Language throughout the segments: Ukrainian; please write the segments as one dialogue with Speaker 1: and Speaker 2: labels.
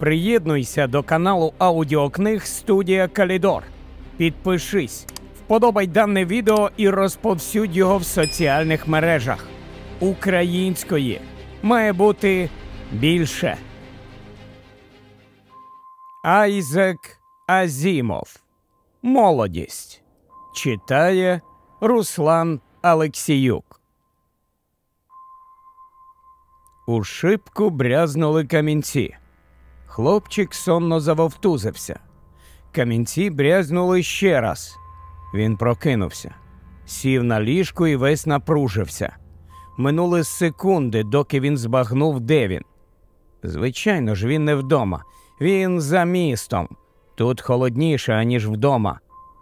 Speaker 1: Приєднуйся до каналу аудіокниг Студія Калідор. Підпишись, вподобай дане відео і розповсюдь його в соціальних мережах. Української має бути більше. Айзек Азімов. Молодість читає Руслан Алексіюк. У шибку брязнули камінці. Хлопчик сонно завовтузився. Камінці брязнули ще раз. Він прокинувся, сів на ліжку і весь напружився. Минули секунди, доки він збагнув, де він. Звичайно ж, він не вдома. Він за містом. Тут холодніше, аніж вдома.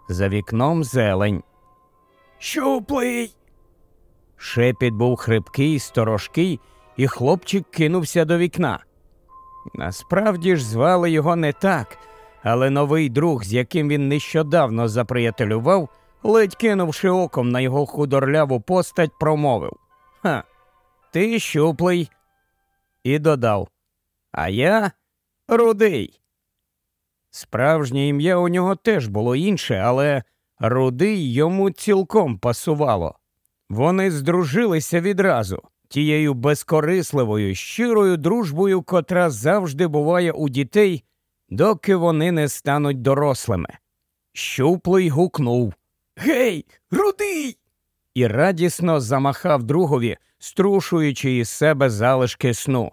Speaker 1: За вікном зелень. Щуплий. Шепіт був хрипкий, сторожкий, і хлопчик кинувся до вікна. Насправді ж звали його не так, але новий друг, з яким він нещодавно заприятелював, ледь кинувши оком на його худорляву постать, промовив Ха, ти щуплий. І додав А я рудий. Справжнє ім'я у нього теж було інше, але рудий йому цілком пасувало. Вони здружилися відразу тією безкорисливою, щирою дружбою, котра завжди буває у дітей, доки вони не стануть дорослими. Щуплий гукнув Гей, рудий! і радісно замахав другові, струшуючи із себе залишки сну.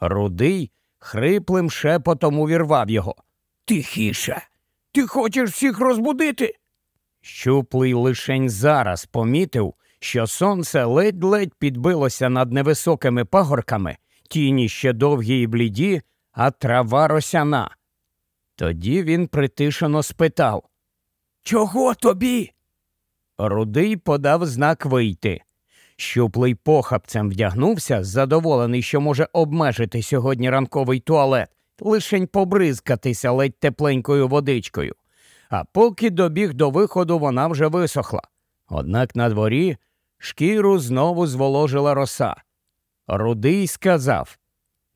Speaker 1: Рудий хриплим шепотом увірвав його. Тихіше! Ти хочеш всіх розбудити? Щуплий лишень зараз помітив, що сонце ледь-ледь підбилося над невисокими пагорками, тіні ще довгі і бліді, а трава росяна. Тоді він притишено спитав Чого тобі? Рудий подав знак вийти. Щуплий похапцем вдягнувся, задоволений, що може обмежити сьогодні ранковий туалет, лишень побризкатися ледь тепленькою водичкою. А поки добіг до виходу, вона вже висохла. Однак на дворі Шкіру знову зволожила роса. Рудий сказав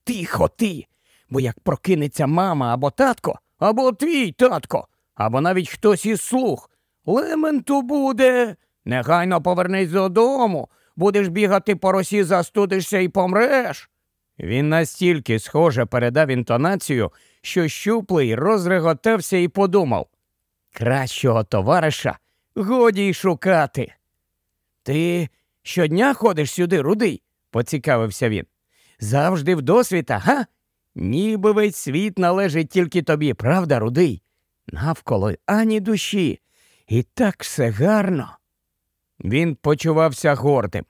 Speaker 1: Тихо ти, бо як прокинеться мама або татко, або твій татко, або навіть хтось із слух. Лементу буде. Негайно повернись додому, будеш бігати по росі, застудишся і помреш. Він настільки схоже передав інтонацію, що щуплий розреготався і подумав Кращого товариша годі й шукати. Ти щодня ходиш сюди, рудий? поцікавився він. Завжди в досвіта, га? Ніби весь світ належить тільки тобі, правда, рудий? Навколо ані душі. І так все гарно. Він почувався гордим.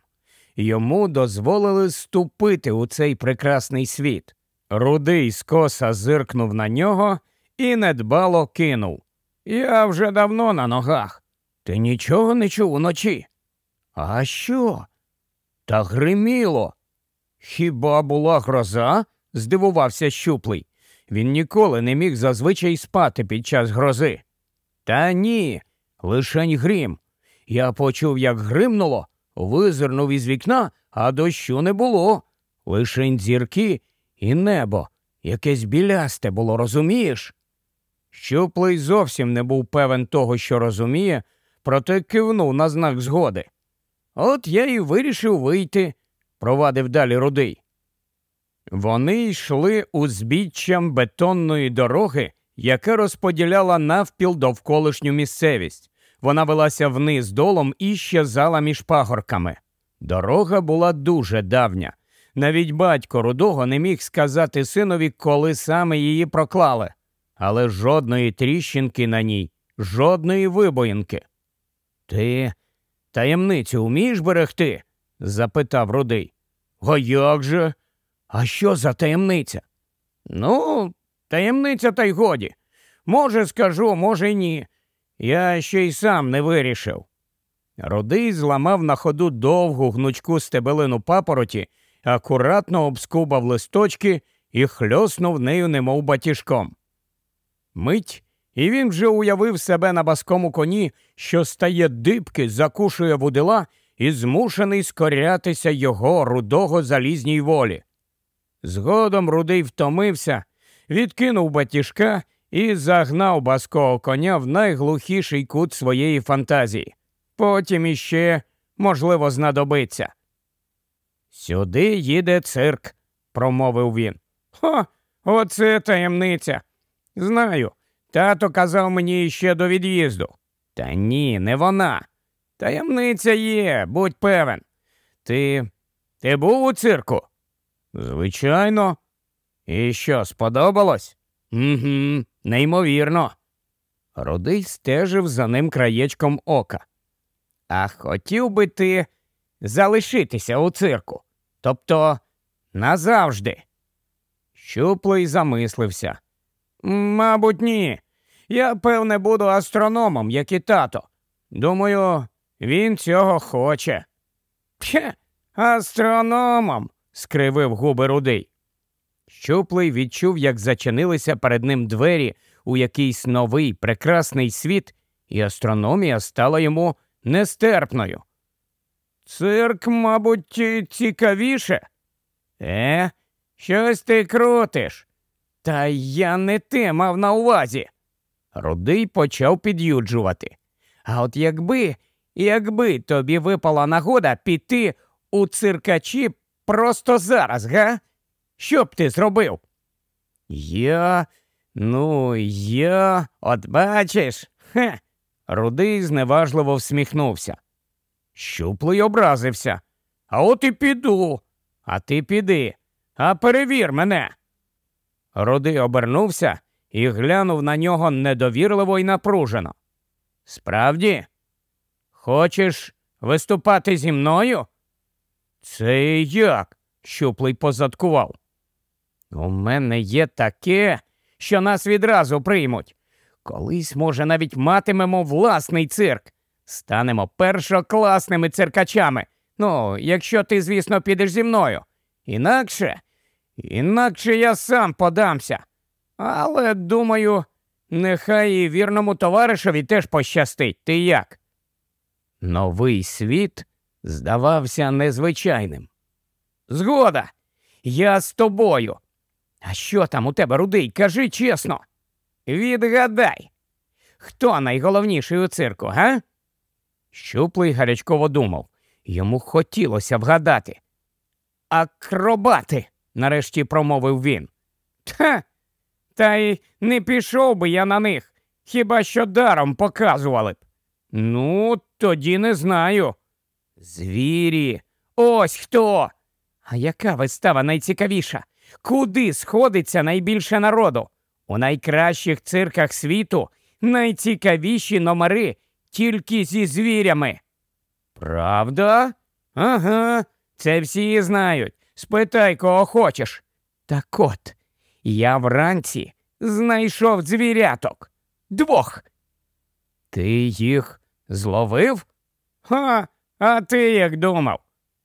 Speaker 1: Йому дозволили ступити у цей прекрасний світ. Рудий скоса зиркнув на нього і недбало кинув. Я вже давно на ногах. Ти нічого не чув уночі. А що? Та гриміло. Хіба була гроза? здивувався щуплий. Він ніколи не міг зазвичай спати під час грози. Та ні, лишень грім. Я почув, як гримнуло, визирнув із вікна, а дощу не було. Лишень зірки і небо. Якесь білясте було, розумієш? Щуплий зовсім не був певен того, що розуміє, проте кивнув на знак згоди. От я і вирішив вийти, провадив далі рудий. Вони йшли узбіччям бетонної дороги, яка розподіляла навпіл довколишню місцевість. Вона велася вниз долом і щезала між пагорками. Дорога була дуже давня. Навіть батько рудого не міг сказати синові, коли саме її проклали, але жодної тріщинки на ній, жодної вибоїнки. Ти Таємницю вмієш берегти? запитав рудий. «А як же? А що за таємниця? Ну, таємниця та й годі. Може, скажу, може, ні. Я ще й сам не вирішив. Рудий зламав на ходу довгу гнучку стебелину папороті, акуратно обскубав листочки і хльоснув нею немов батіжком. Мить і він вже уявив себе на баскому коні, що стає дибки, закушує вудила і змушений скорятися його рудого залізній волі. Згодом рудий втомився, відкинув батіжка і загнав баского коня в найглухіший кут своєї фантазії. Потім іще, можливо, знадобиться. Сюди їде цирк, промовив він. Ха, оце таємниця. Знаю. Тато казав мені ще до від'їзду. Та ні, не вона. Таємниця є, будь певен. Ти ти був у цирку? Звичайно. І що, сподобалось? «Угу, Неймовірно. Рудий стежив за ним краєчком ока. А хотів би ти залишитися у цирку, тобто назавжди. Щуплий замислився. Мабуть, ні. Я, певне, буду астрономом, як і тато. Думаю, він цього хоче. Хе, астрономом, скривив губи рудий. Щуплий відчув, як зачинилися перед ним двері у якийсь новий прекрасний світ, і астрономія стала йому нестерпною. Цирк, мабуть, цікавіше? Е, щось ти крутиш. Та я не те мав на увазі. Рудий почав під'юджувати. А от якби, якби тобі випала нагода піти у циркачі просто зараз, га? Що б ти зробив? Я, ну, я, от бачиш, хе. Рудий зневажливо всміхнувся. Щуплий образився. А от і піду, а ти піди, а перевір мене. Рудий обернувся і глянув на нього недовірливо і напружено. Справді, хочеш виступати зі мною? Це як? щуплий позадкував. У мене є таке, що нас відразу приймуть. Колись, може, навіть матимемо власний цирк. Станемо першокласними циркачами. Ну, якщо ти, звісно, підеш зі мною. Інакше, інакше я сам подамся. Але, думаю, нехай і вірному товаришеві теж пощастить. Ти як? Новий світ здавався незвичайним. Згода, я з тобою. А що там у тебе, рудий? Кажи чесно. Відгадай, хто найголовніший у цирку, га? Щуплий гарячково думав. Йому хотілося вгадати. Акробати, нарешті промовив він. Та, та й не пішов би я на них, хіба що даром показували б. Ну, тоді не знаю. Звірі, ось хто. А яка вистава найцікавіша? Куди сходиться найбільше народу? У найкращих цирках світу найцікавіші номери тільки зі звірями. Правда? Ага, це всі знають. Спитай, кого хочеш. Так от, я вранці знайшов звіряток. Двох. Ти їх зловив? Ха, а ти як думав?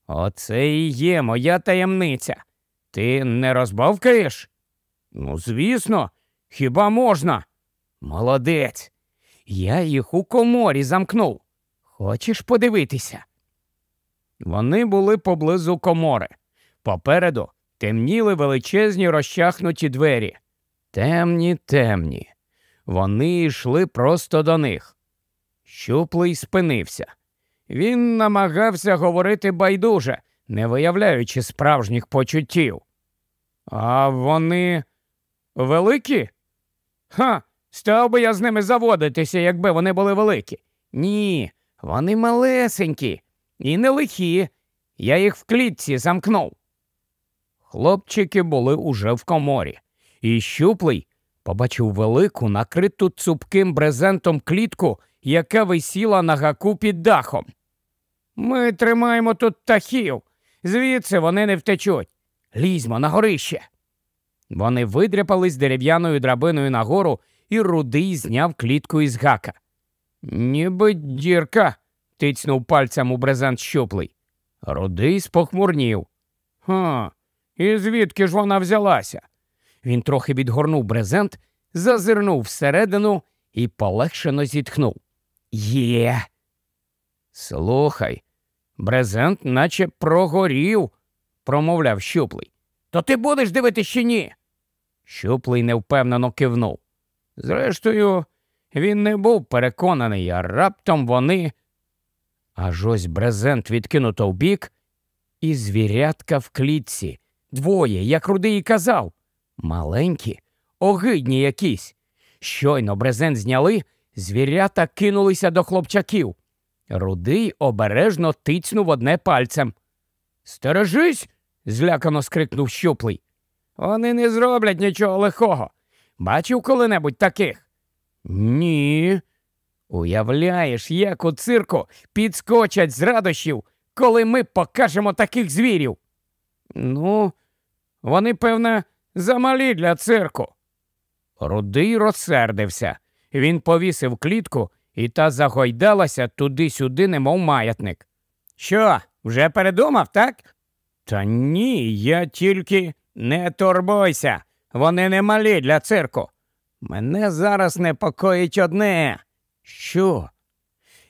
Speaker 1: Оце і є моя таємниця. Ти не розбавкаєш? Ну, звісно, хіба можна? Молодець. Я їх у коморі замкнув. Хочеш подивитися? Вони були поблизу комори. Попереду темніли величезні розчахнуті двері. Темні, темні. Вони йшли просто до них. Щуплий спинився. Він намагався говорити байдуже, не виявляючи справжніх почуттів. А вони великі? Ха, став би я з ними заводитися, якби вони були великі. Ні, вони малесенькі і не лихі. Я їх в клітці замкнув. Хлопчики були уже в коморі, і щуплий побачив велику, накриту цупким брезентом клітку, яка висіла на гаку під дахом. Ми тримаємо тут птахів, звідси вони не втечуть. Лізьмо на горище. Вони видряпались дерев'яною драбиною нагору, і рудий зняв клітку із гака. Ніби дірка, тицнув пальцем у брезент щуплий. Рудий спохмурнів. Ха, і звідки ж вона взялася? Він трохи відгорнув брезент, зазирнув всередину і полегшено зітхнув. Є. Слухай, брезент наче прогорів, промовляв щуплий. То ти будеш дивитись чи ні? Щуплий невпевнено кивнув. Зрештою, він не був переконаний, а раптом вони. Аж ось брезент відкинуто вбік, і звірятка в клітці Двоє, як рудий і казав. Маленькі, огидні якісь. Щойно брезент зняли, звірята кинулися до хлопчаків. Рудий обережно тицьнув одне пальцем. Стережись. злякано скрикнув щуплий. Вони не зроблять нічого лихого. Бачив коли-небудь таких? Ні. Уявляєш, як у цирку підскочать з радощів, коли ми покажемо таких звірів. Ну, вони, певне, замалі для цирку. Рудий розсердився. Він повісив клітку і та загойдалася туди-сюди, немов маятник. Що, вже передумав, так? Та ні, я тільки не турбуйся. Вони не малі для цирку. Мене зараз непокоїть одне. Що?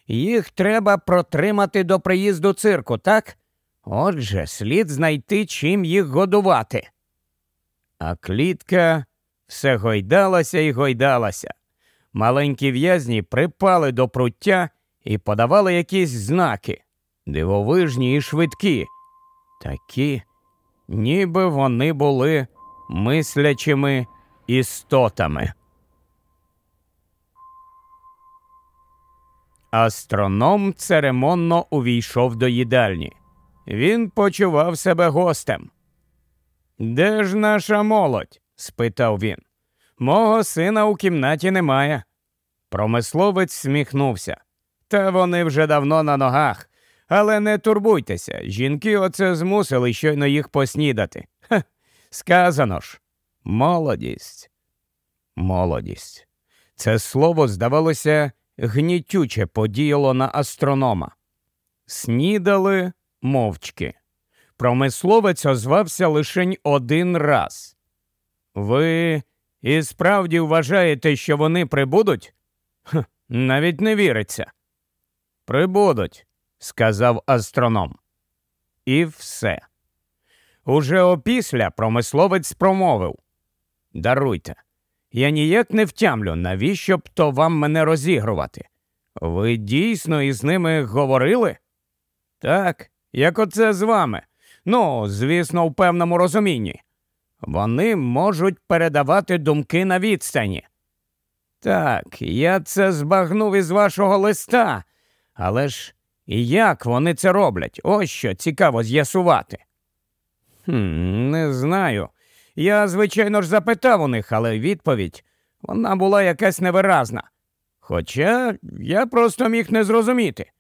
Speaker 1: Їх треба протримати до приїзду цирку, так? Отже, слід знайти чим їх годувати. А клітка все гойдалася і гойдалася. Маленькі в'язні припали до пруття і подавали якісь знаки, дивовижні і швидкі, такі, ніби вони були мислячими істотами. Астроном церемонно увійшов до їдальні. Він почував себе гостем. Де ж наша молодь? спитав він. Мого сина у кімнаті немає. Промисловець сміхнувся. Та вони вже давно на ногах. Але не турбуйтеся, жінки оце змусили щойно їх поснідати. Ха, сказано ж, молодість. Молодість. Це слово, здавалося, гнітюче подіяло на астронома. Снідали мовчки. Промисловець озвався лише один раз. Ви і справді вважаєте, що вони прибудуть? Ха, навіть не віриться. Прибудуть, сказав астроном. І все. Уже опісля промисловець промовив Даруйте, я ніяк не втямлю, навіщо б то вам мене розігрувати. Ви дійсно із ними говорили? Так, як оце з вами? Ну, звісно, в певному розумінні. Вони можуть передавати думки на відстані. Так, я це збагнув із вашого листа, але ж як вони це роблять? Ось що цікаво з'ясувати. Хм, Не знаю. Я, звичайно ж, запитав у них, але відповідь вона була якась невиразна. Хоча я просто міг не зрозуміти.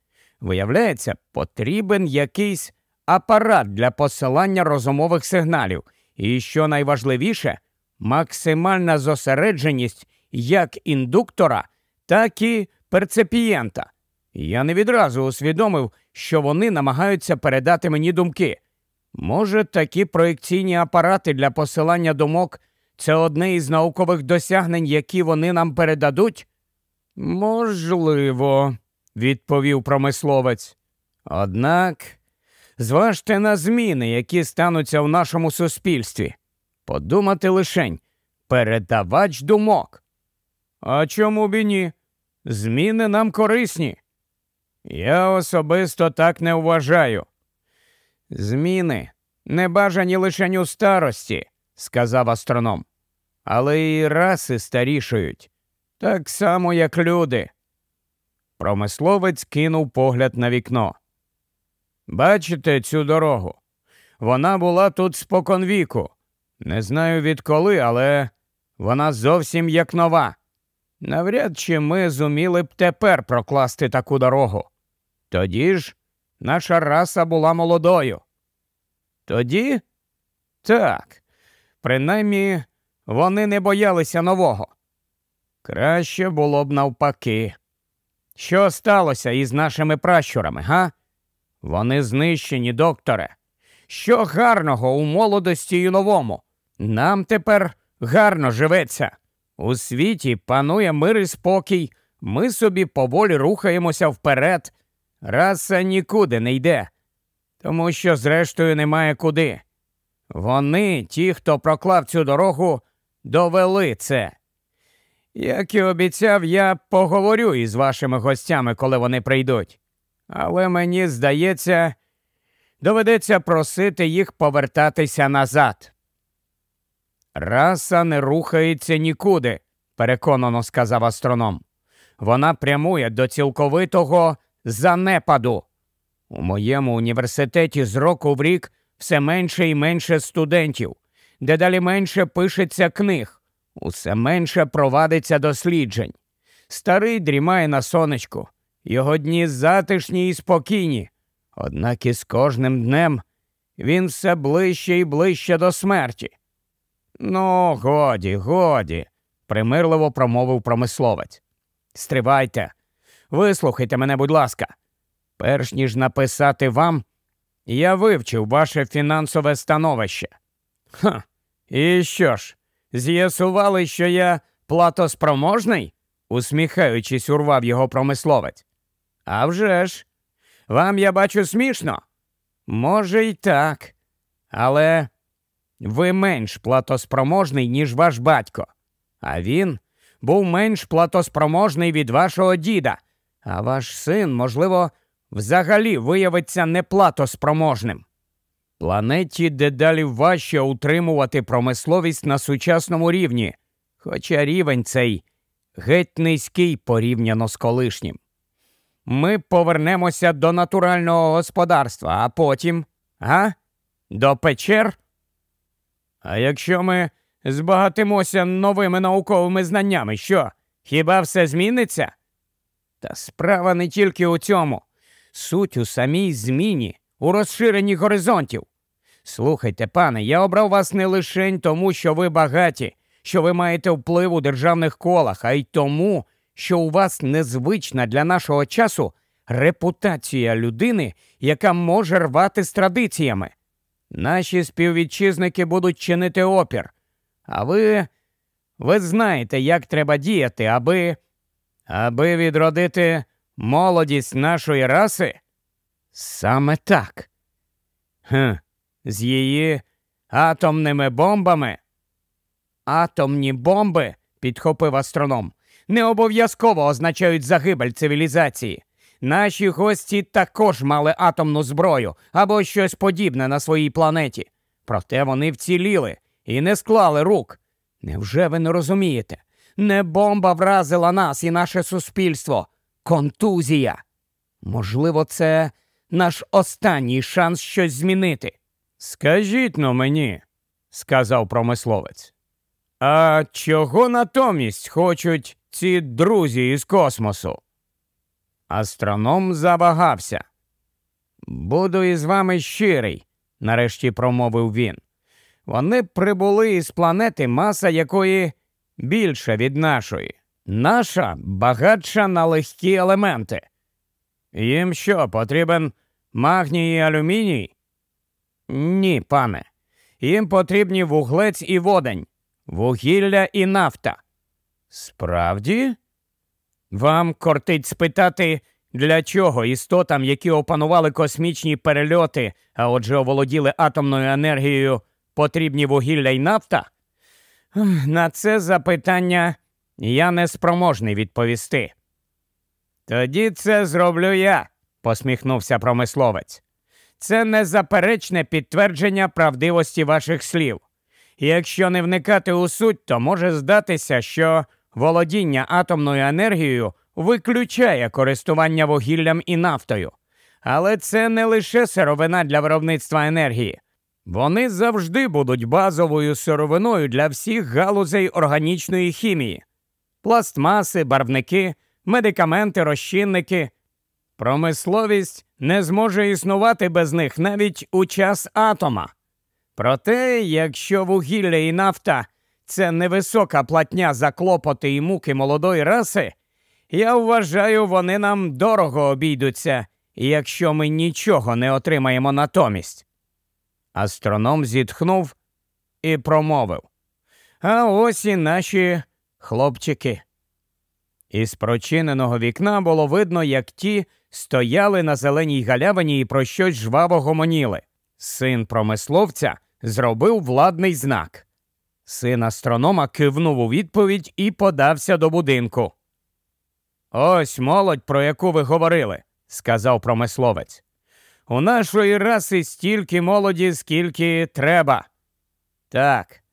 Speaker 1: Виявляється, потрібен якийсь апарат для посилання розумових сигналів, і, що найважливіше, максимальна зосередженість як індуктора, так і перцепієнта. Я не відразу усвідомив, що вони намагаються передати мені думки. Може, такі проєкційні апарати для посилання думок це одне із наукових досягнень, які вони нам передадуть? Можливо, відповів промисловець. Однак зважте на зміни, які стануться в нашому суспільстві. Подумати лишень, передавач думок. А чому б і ні? Зміни нам корисні. Я особисто так не вважаю. Зміни не бажані лишень у старості, сказав астроном, але і раси старішують, так само, як люди. Промисловець кинув погляд на вікно. Бачите цю дорогу? Вона була тут споконвіку. Не знаю відколи, але вона зовсім як нова. Навряд чи ми зуміли б тепер прокласти таку дорогу. Тоді ж наша раса була молодою. Тоді? Так. Принаймні, вони не боялися нового. Краще було б навпаки. Що сталося із нашими пращурами, га? Вони знищені, докторе. Що гарного у молодості і новому? Нам тепер гарно живеться. У світі панує мир і спокій, ми собі поволі рухаємося вперед. Раса нікуди не йде, тому що, зрештою, немає куди. Вони, ті, хто проклав цю дорогу, довели це. Як і обіцяв, я поговорю із вашими гостями, коли вони прийдуть. Але мені здається, доведеться просити їх повертатися назад. Раса не рухається нікуди, переконано сказав астроном. Вона прямує до цілковитого занепаду. У моєму університеті з року в рік все менше і менше студентів, дедалі менше пишеться книг. Усе менше провадиться досліджень. Старий дрімає на сонечку, його дні затишні і спокійні, однак із кожним днем він все ближче і ближче до смерті. Ну, годі, годі, примирливо промовив промисловець. Стривайте, вислухайте мене, будь ласка, перш ніж написати вам, я вивчив ваше фінансове становище. Ха, і що ж? з'ясували, що я платоспроможний? усміхаючись, урвав його промисловець. «А вже ж! вам я бачу смішно. Може, й так, але ви менш платоспроможний, ніж ваш батько, а він був менш платоспроможний від вашого діда, а ваш син, можливо, взагалі виявиться неплатоспроможним. Планеті дедалі важче утримувати промисловість на сучасному рівні, хоча рівень цей геть низький порівняно з колишнім. Ми повернемося до натурального господарства, а потім, а? До печер? А якщо ми збагатимося новими науковими знаннями, що? Хіба все зміниться? Та справа не тільки у цьому, суть у самій зміні, у розширенні горизонтів. Слухайте, пане, я обрав вас не лишень тому, що ви багаті, що ви маєте вплив у державних колах, а й тому, що у вас незвична для нашого часу репутація людини, яка може рвати з традиціями. Наші співвітчизники будуть чинити опір. А ви. Ви знаєте, як треба діяти, аби. аби відродити молодість нашої раси? Саме так. Хм з її атомними бомбами. Атомні бомби, підхопив астроном, не обов'язково означають загибель цивілізації. Наші гості також мали атомну зброю або щось подібне на своїй планеті. Проте вони вціліли і не склали рук. Невже ви не розумієте? Не бомба вразила нас і наше суспільство. Контузія. Можливо, це наш останній шанс щось змінити. Скажіть но мені, сказав промисловець. А чого натомість хочуть ці друзі із космосу? Астроном завагався. Буду із вами щирий, нарешті промовив він. Вони прибули із планети, маса якої більша від нашої. Наша багатша на легкі елементи. Їм що потрібен магній і алюміній? Ні, пане. Їм потрібні вуглець і водень, вугілля і нафта. Справді? Вам кортить спитати, для чого істотам, які опанували космічні перельоти, а отже, оволоділи атомною енергією, потрібні вугілля і нафта? На це запитання я не спроможний відповісти. Тоді це зроблю я, посміхнувся промисловець. Це незаперечне підтвердження правдивості ваших слів. якщо не вникати у суть, то може здатися, що володіння атомною енергією виключає користування вугіллям і нафтою. Але це не лише сировина для виробництва енергії. Вони завжди будуть базовою сировиною для всіх галузей органічної хімії: пластмаси, барвники, медикаменти, розчинники, Промисловість не зможе існувати без них навіть у час атома. Проте, якщо вугілля і нафта це невисока платня за клопоти і муки молодої раси, я вважаю, вони нам дорого обійдуться, якщо ми нічого не отримаємо натомість. Астроном зітхнув і промовив. А ось і наші хлопчики. Із прочиненого вікна було видно, як ті стояли на зеленій галявині і про щось жваво гомоніли. Син промисловця зробив владний знак. Син астронома кивнув у відповідь і подався до будинку. Ось молодь, про яку ви говорили, сказав промисловець. У нашої раси стільки молоді, скільки треба. Так,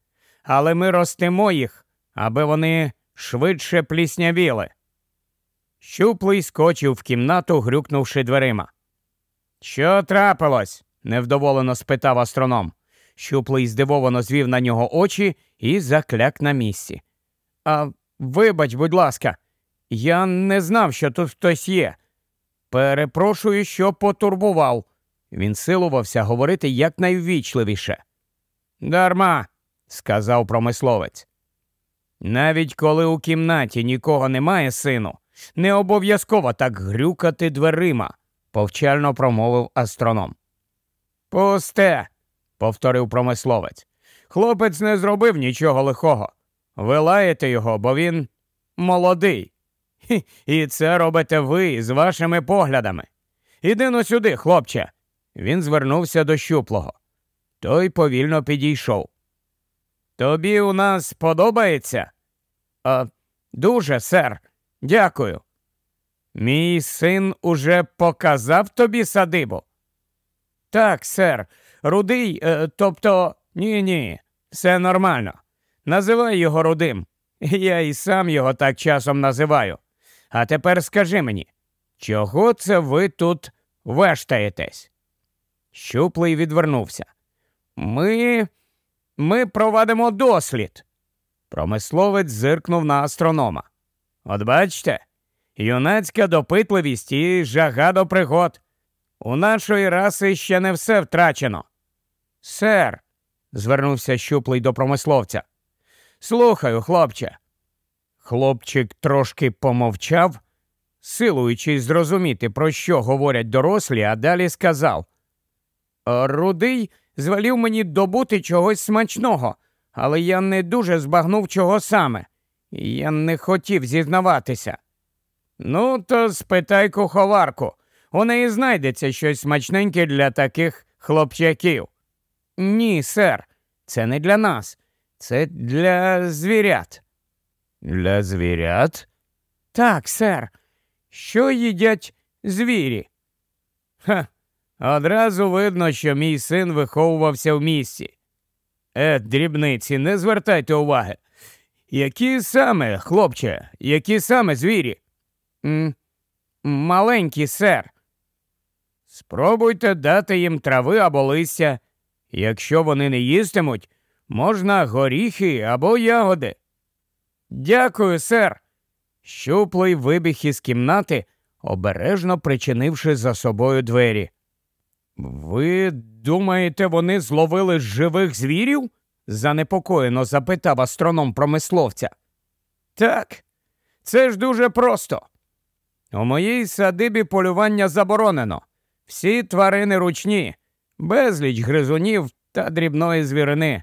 Speaker 1: але ми ростимо їх, аби вони швидше пліснявіли. Щуплий скочив в кімнату, грюкнувши дверима. Що трапилось? невдоволено спитав астроном. Щуплий здивовано звів на нього очі і закляк на місці. А вибач, будь ласка, я не знав, що тут хтось є. Перепрошую, що потурбував. Він силувався говорити якнайввічливіше. Дарма, сказав промисловець. Навіть коли у кімнаті нікого немає, сину, не обов'язково так грюкати дверима, повчально промовив астроном. Пусте, повторив промисловець. Хлопець не зробив нічого лихого. Ви лаєте його, бо він молодий. і це робите ви з вашими поглядами. Іди ну сюди, хлопче. Він звернувся до щуплого. Той повільно підійшов. Тобі у нас подобається? А, Дуже, сер, дякую. Мій син уже показав тобі садибу? Так, сер, рудий, е, тобто ні, ні, все нормально. Називай його рудим. Я і сам його так часом називаю. А тепер скажи мені, чого це ви тут вештаєтесь? Щуплий відвернувся. Ми ми проведемо дослід. Промисловець зиркнув на астронома. От бачите, юнацька допитливість і жага до пригод. У нашої раси ще не все втрачено. Сер, звернувся щуплий до промисловця. Слухаю, хлопче. Хлопчик трошки помовчав, силуючись зрозуміти, про що говорять дорослі, а далі сказав Рудий звелів мені добути чогось смачного, але я не дуже збагнув чого саме, і я не хотів зізнаватися. Ну, то спитай куховарку, у неї знайдеться щось смачненьке для таких хлопчаків. Ні, сер, це не для нас, це для звірят. Для звірят? Так, сер. Що їдять звірі? Ха, Одразу видно, що мій син виховувався в місті. Е, дрібниці, не звертайте уваги. Які саме, хлопче, які саме звірі? М Маленькі, сер. Спробуйте дати їм трави або листя. Якщо вони не їстимуть, можна горіхи або ягоди. Дякую, сер. Щуплий вибіг із кімнати, обережно причинивши за собою двері. Ви думаєте, вони зловили живих звірів? занепокоєно запитав астроном промисловця. Так, це ж дуже просто. У моїй садибі полювання заборонено. Всі тварини ручні, безліч гризунів та дрібної звірини.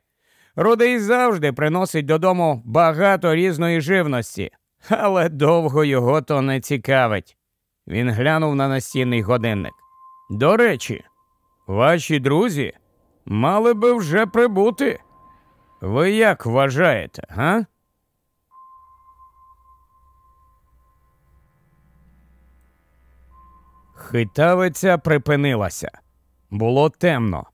Speaker 1: Рудий завжди приносить додому багато різної живності, але довго його то не цікавить. Він глянув на настінний годинник. До речі, Ваші друзі мали би вже прибути. Ви як вважаєте, га? Хитавиця припинилася. Було темно.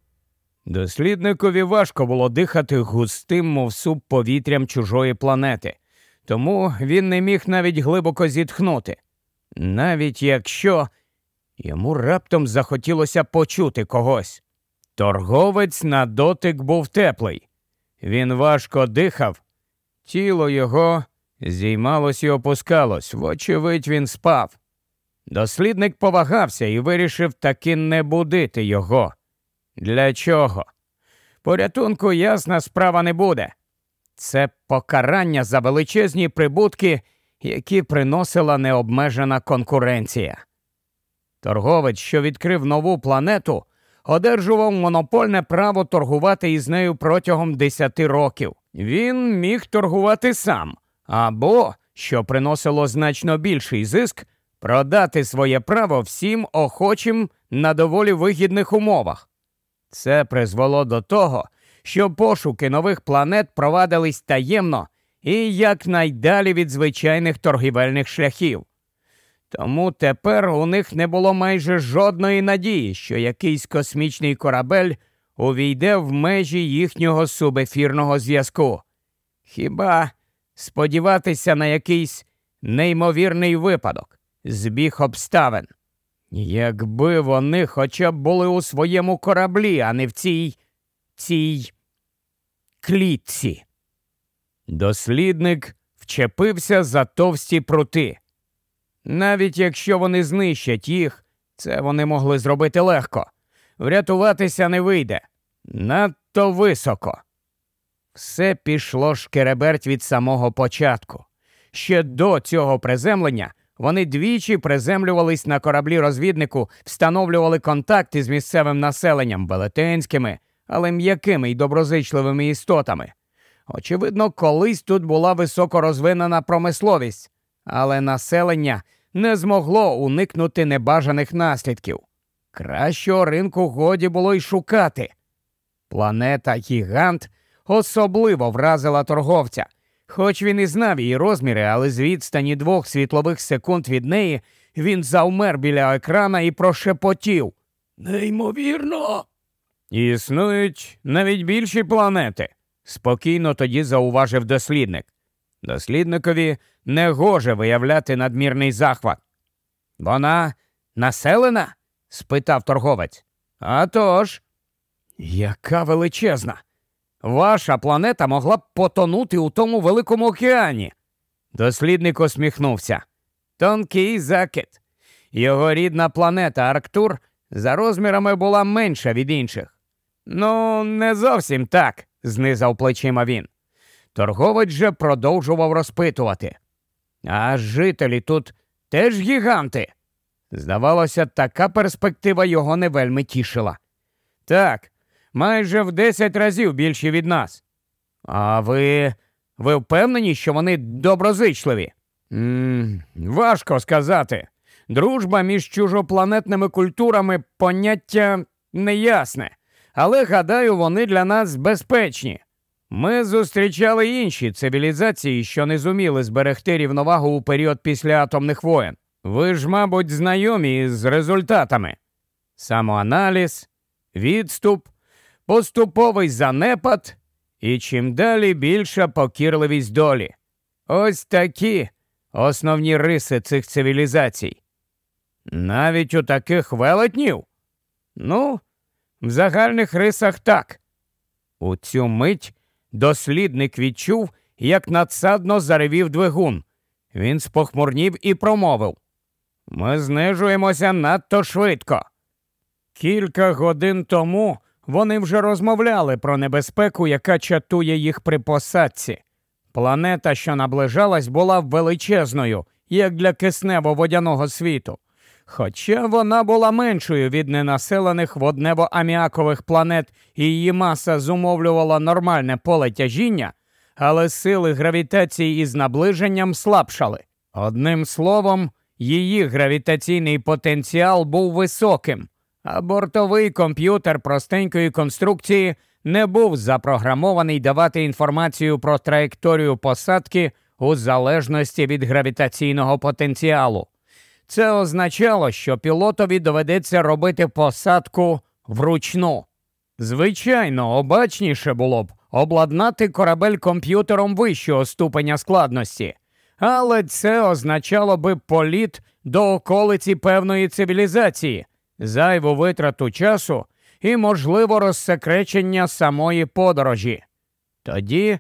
Speaker 1: Дослідникові важко було дихати густим, мов суп повітрям чужої планети, тому він не міг навіть глибоко зітхнути, навіть якщо Йому раптом захотілося почути когось. Торговець на дотик був теплий. Він важко дихав, тіло його зіймалось і опускалось, вочевидь, він спав. Дослідник повагався і вирішив таки не будити його. Для чого? Порятунку ясна справа не буде. Це покарання за величезні прибутки, які приносила необмежена конкуренція. Торговець, що відкрив нову планету, одержував монопольне право торгувати із нею протягом 10 років. Він міг торгувати сам або, що приносило значно більший зиск, продати своє право всім охочим на доволі вигідних умовах. Це призвело до того, що пошуки нових планет провадились таємно і якнайдалі від звичайних торгівельних шляхів. Тому тепер у них не було майже жодної надії, що якийсь космічний корабель увійде в межі їхнього субефірного зв'язку. Хіба сподіватися на якийсь неймовірний випадок, збіг обставин? Якби вони хоча б були у своєму кораблі, а не в цій цій клітці. Дослідник вчепився за товсті прути. Навіть якщо вони знищать їх, це вони могли зробити легко. Врятуватися не вийде надто високо. Все пішло шкереберть від самого початку. Ще до цього приземлення вони двічі приземлювались на кораблі розвіднику, встановлювали контакти з місцевим населенням велетенськими, але м'якими й доброзичливими істотами. Очевидно, колись тут була високорозвинена промисловість але населення не змогло уникнути небажаних наслідків. Кращого ринку годі було й шукати. Планета Гігант особливо вразила торговця, хоч він і знав її розміри, але з відстані двох світлових секунд від неї він завмер біля екрана і прошепотів. Неймовірно. Існують навіть більші планети, спокійно тоді зауважив дослідник. Дослідникові не гоже виявляти надмірний захват. Вона населена? спитав торговець. «А тож!» Яка величезна! Ваша планета могла б потонути у тому великому океані. Дослідник усміхнувся. Тонкий закид. Його рідна планета Арктур за розмірами була менша від інших. Ну, не зовсім так, знизав плечима він. Торговець же продовжував розпитувати. А жителі тут теж гіганти. Здавалося, така перспектива його не вельми тішила. Так, майже в десять разів більші від нас. А ви ви впевнені, що вони доброзичливі? М -м, важко сказати. Дружба між чужопланетними культурами поняття неясне, але гадаю, вони для нас безпечні. Ми зустрічали інші цивілізації, що не зуміли зберегти рівновагу у період після атомних воєн. Ви ж, мабуть, знайомі з результатами. Самоаналіз, відступ, поступовий занепад і чим далі більша покірливість долі. Ось такі основні риси цих цивілізацій. Навіть у таких велетнів? Ну, в загальних рисах так. У цю мить. Дослідник відчув, як надсадно заревів двигун. Він спохмурнів і промовив Ми знижуємося надто швидко. Кілька годин тому вони вже розмовляли про небезпеку, яка чатує їх при посадці. Планета, що наближалась, була величезною, як для киснево водяного світу хоча вона була меншою від ненаселених воднево-аміакових планет і її маса зумовлювала нормальне поле тяжіння, але сили гравітації із наближенням слабшали. Одним словом, її гравітаційний потенціал був високим, а бортовий комп'ютер простенької конструкції не був запрограмований давати інформацію про траєкторію посадки у залежності від гравітаційного потенціалу. Це означало, що пілотові доведеться робити посадку вручну. Звичайно, обачніше було б обладнати корабель комп'ютером вищого ступеня складності, але це означало би політ до околиці певної цивілізації, зайву витрату часу і, можливо, розсекречення самої подорожі. Тоді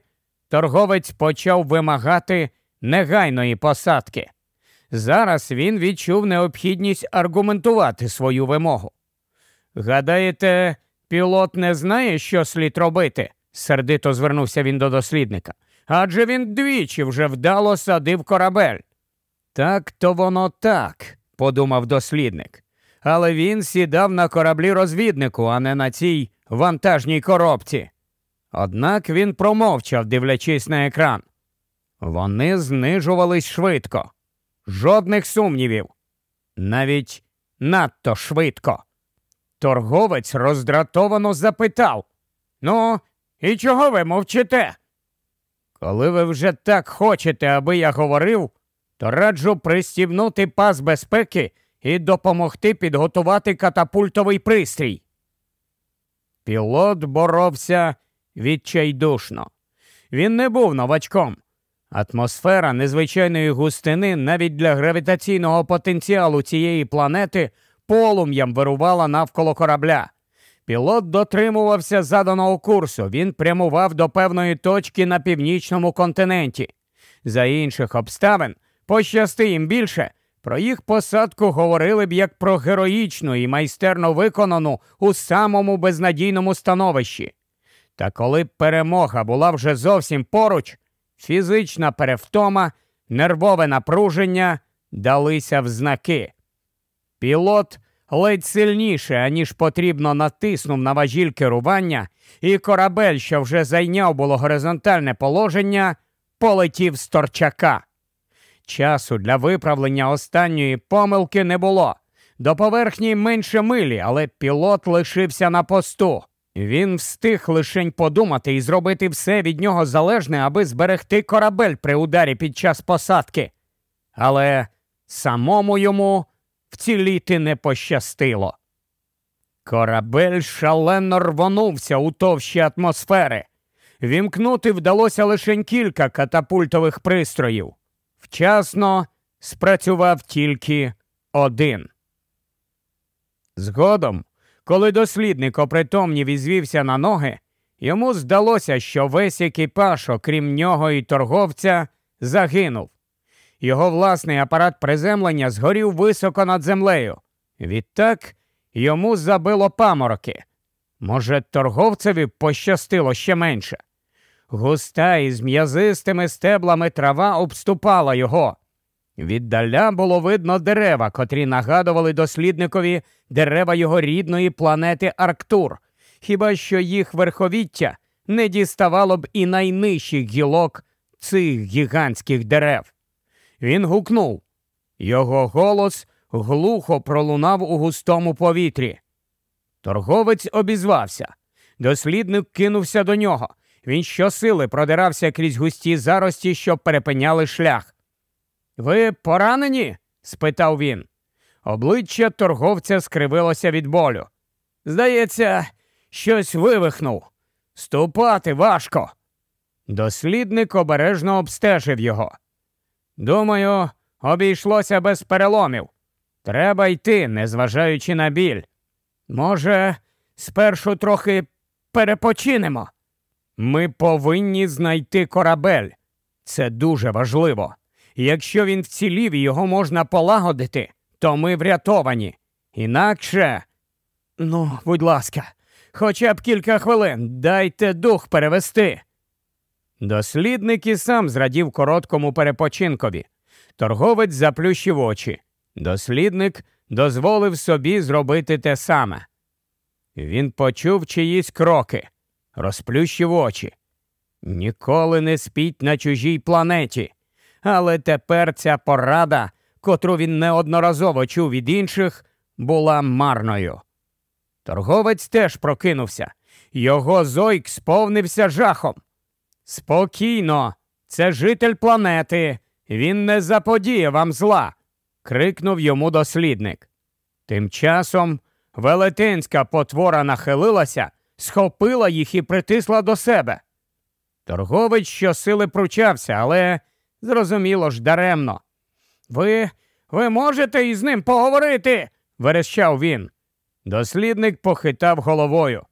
Speaker 1: торговець почав вимагати негайної посадки. Зараз він відчув необхідність аргументувати свою вимогу. Гадаєте, пілот не знає, що слід робити? сердито звернувся він до дослідника. Адже він двічі вже вдало садив корабель. Так то воно так, подумав дослідник. Але він сідав на кораблі розвіднику, а не на цій вантажній коробці. Однак він промовчав, дивлячись на екран. Вони знижувались швидко жодних сумнівів. Навіть надто швидко. Торговець роздратовано запитав Ну, і чого ви мовчите? Коли ви вже так хочете, аби я говорив, то раджу пристібнути пас безпеки і допомогти підготувати катапультовий пристрій. Пілот боровся відчайдушно. Він не був новачком. Атмосфера незвичайної густини навіть для гравітаційного потенціалу цієї планети полум'ям вирувала навколо корабля. Пілот дотримувався заданого курсу, він прямував до певної точки на північному континенті. За інших обставин, пощасти їм більше, про їх посадку говорили б як про героїчну і майстерно виконану у самому безнадійному становищі. Та коли перемога була вже зовсім поруч, фізична перевтома, нервове напруження далися в знаки. Пілот ледь сильніше, аніж потрібно, натиснув на важіль керування, і корабель, що вже зайняв було горизонтальне положення, полетів з торчака. Часу для виправлення останньої помилки не було. До поверхні менше милі, але пілот лишився на посту. Він встиг лишень подумати і зробити все від нього залежне, аби зберегти корабель при ударі під час посадки. Але самому йому вціліти не пощастило. Корабель шалено рвонувся у товщі атмосфери. Вімкнути вдалося лише кілька катапультових пристроїв. Вчасно спрацював тільки один. Згодом коли дослідник опритомнів і звівся на ноги, йому здалося, що весь екіпаж, окрім нього і торговця, загинув. Його власний апарат приземлення згорів високо над землею. Відтак йому забило памороки. Може, торговцеві пощастило ще менше. Густа із м'язистими стеблами трава обступала його. Віддаля було видно дерева, котрі нагадували дослідникові дерева його рідної планети Арктур, хіба що їх верховіття не діставало б і найнижчих гілок цих гігантських дерев. Він гукнув. Його голос глухо пролунав у густому повітрі. Торговець обізвався. Дослідник кинувся до нього. Він щосили продирався крізь густі зарості, що перепиняли шлях. Ви поранені? спитав він. Обличчя торговця скривилося від болю. Здається, щось вивихнув. Ступати важко. Дослідник обережно обстежив його. Думаю, обійшлося без переломів. Треба йти, незважаючи на біль. Може, спершу трохи перепочинемо. Ми повинні знайти корабель. Це дуже важливо. Якщо він вцілів і його можна полагодити, то ми врятовані. Інакше. Ну, будь ласка, хоча б кілька хвилин дайте дух перевести. Дослідник і сам зрадів короткому перепочинкові. Торговець заплющив очі. Дослідник дозволив собі зробити те саме. Він почув чиїсь кроки, розплющив очі. Ніколи не спіть на чужій планеті. Але тепер ця порада, котру він неодноразово чув від інших, була марною. Торговець теж прокинувся. Його зойк сповнився жахом. Спокійно, це житель планети. Він не заподіє вам зла. крикнув йому дослідник. Тим часом велетенська потвора нахилилася, схопила їх і притисла до себе. Торговець щосили пручався, але Зрозуміло ж, даремно. Ви ви можете із ним поговорити, верещав він. Дослідник похитав головою.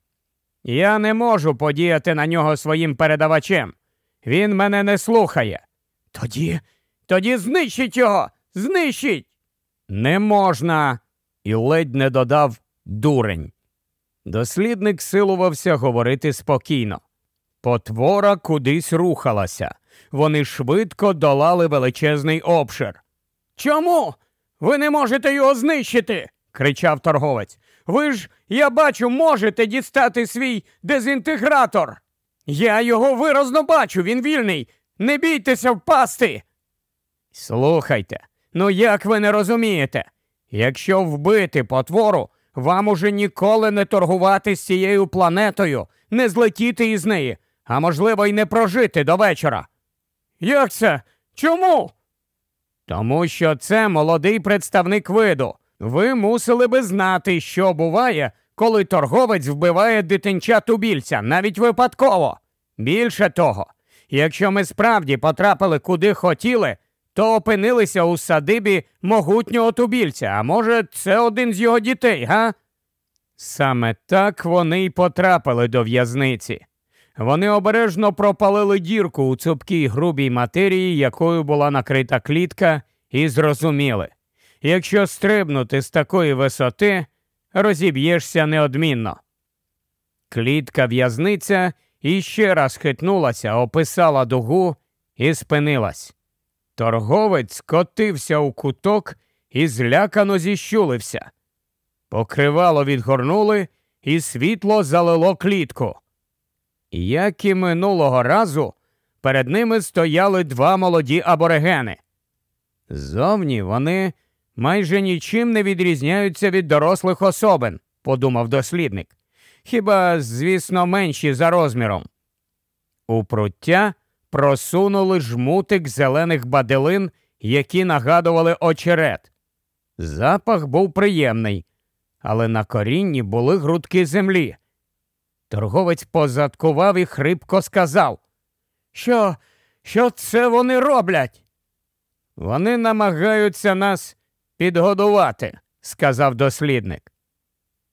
Speaker 1: Я не можу подіяти на нього своїм передавачем. Він мене не слухає. Тоді, тоді знищіть його, знищить! Не можна, і ледь не додав дурень. Дослідник силувався говорити спокійно. Потвора кудись рухалася вони швидко долали величезний обшир. Чому? Ви не можете його знищити? кричав торговець. Ви ж, я бачу, можете дістати свій дезінтегратор. Я його виразно бачу, він вільний. Не бійтеся впасти. Слухайте, ну як ви не розумієте? Якщо вбити потвору, вам уже ніколи не торгувати з цією планетою, не злетіти із неї, а можливо, й не прожити до вечора. Як це? Чому? Тому що це молодий представник виду. Ви мусили би знати, що буває, коли торговець вбиває дитинча тубільця, навіть випадково. Більше того, якщо ми справді потрапили куди хотіли, то опинилися у садибі могутнього тубільця. А може, це один з його дітей, га? Саме так вони й потрапили до в'язниці. Вони обережно пропалили дірку у цупкій грубій матерії, якою була накрита клітка, і зрозуміли, якщо стрибнути з такої висоти, розіб'єшся неодмінно. Клітка в'язниця іще раз хитнулася, описала дугу і спинилась. Торговець котився у куток і злякано зіщулився. Покривало відгорнули, і світло залило клітку. Як і минулого разу, перед ними стояли два молоді аборигени. Зовні вони майже нічим не відрізняються від дорослих особин, подумав дослідник. Хіба, звісно, менші за розміром. У пруття просунули жмутик зелених баделин, які нагадували очерет. Запах був приємний, але на корінні були грудки землі. Торговець позадкував і хрипко сказав, що, що це вони роблять? Вони намагаються нас підгодувати, сказав дослідник.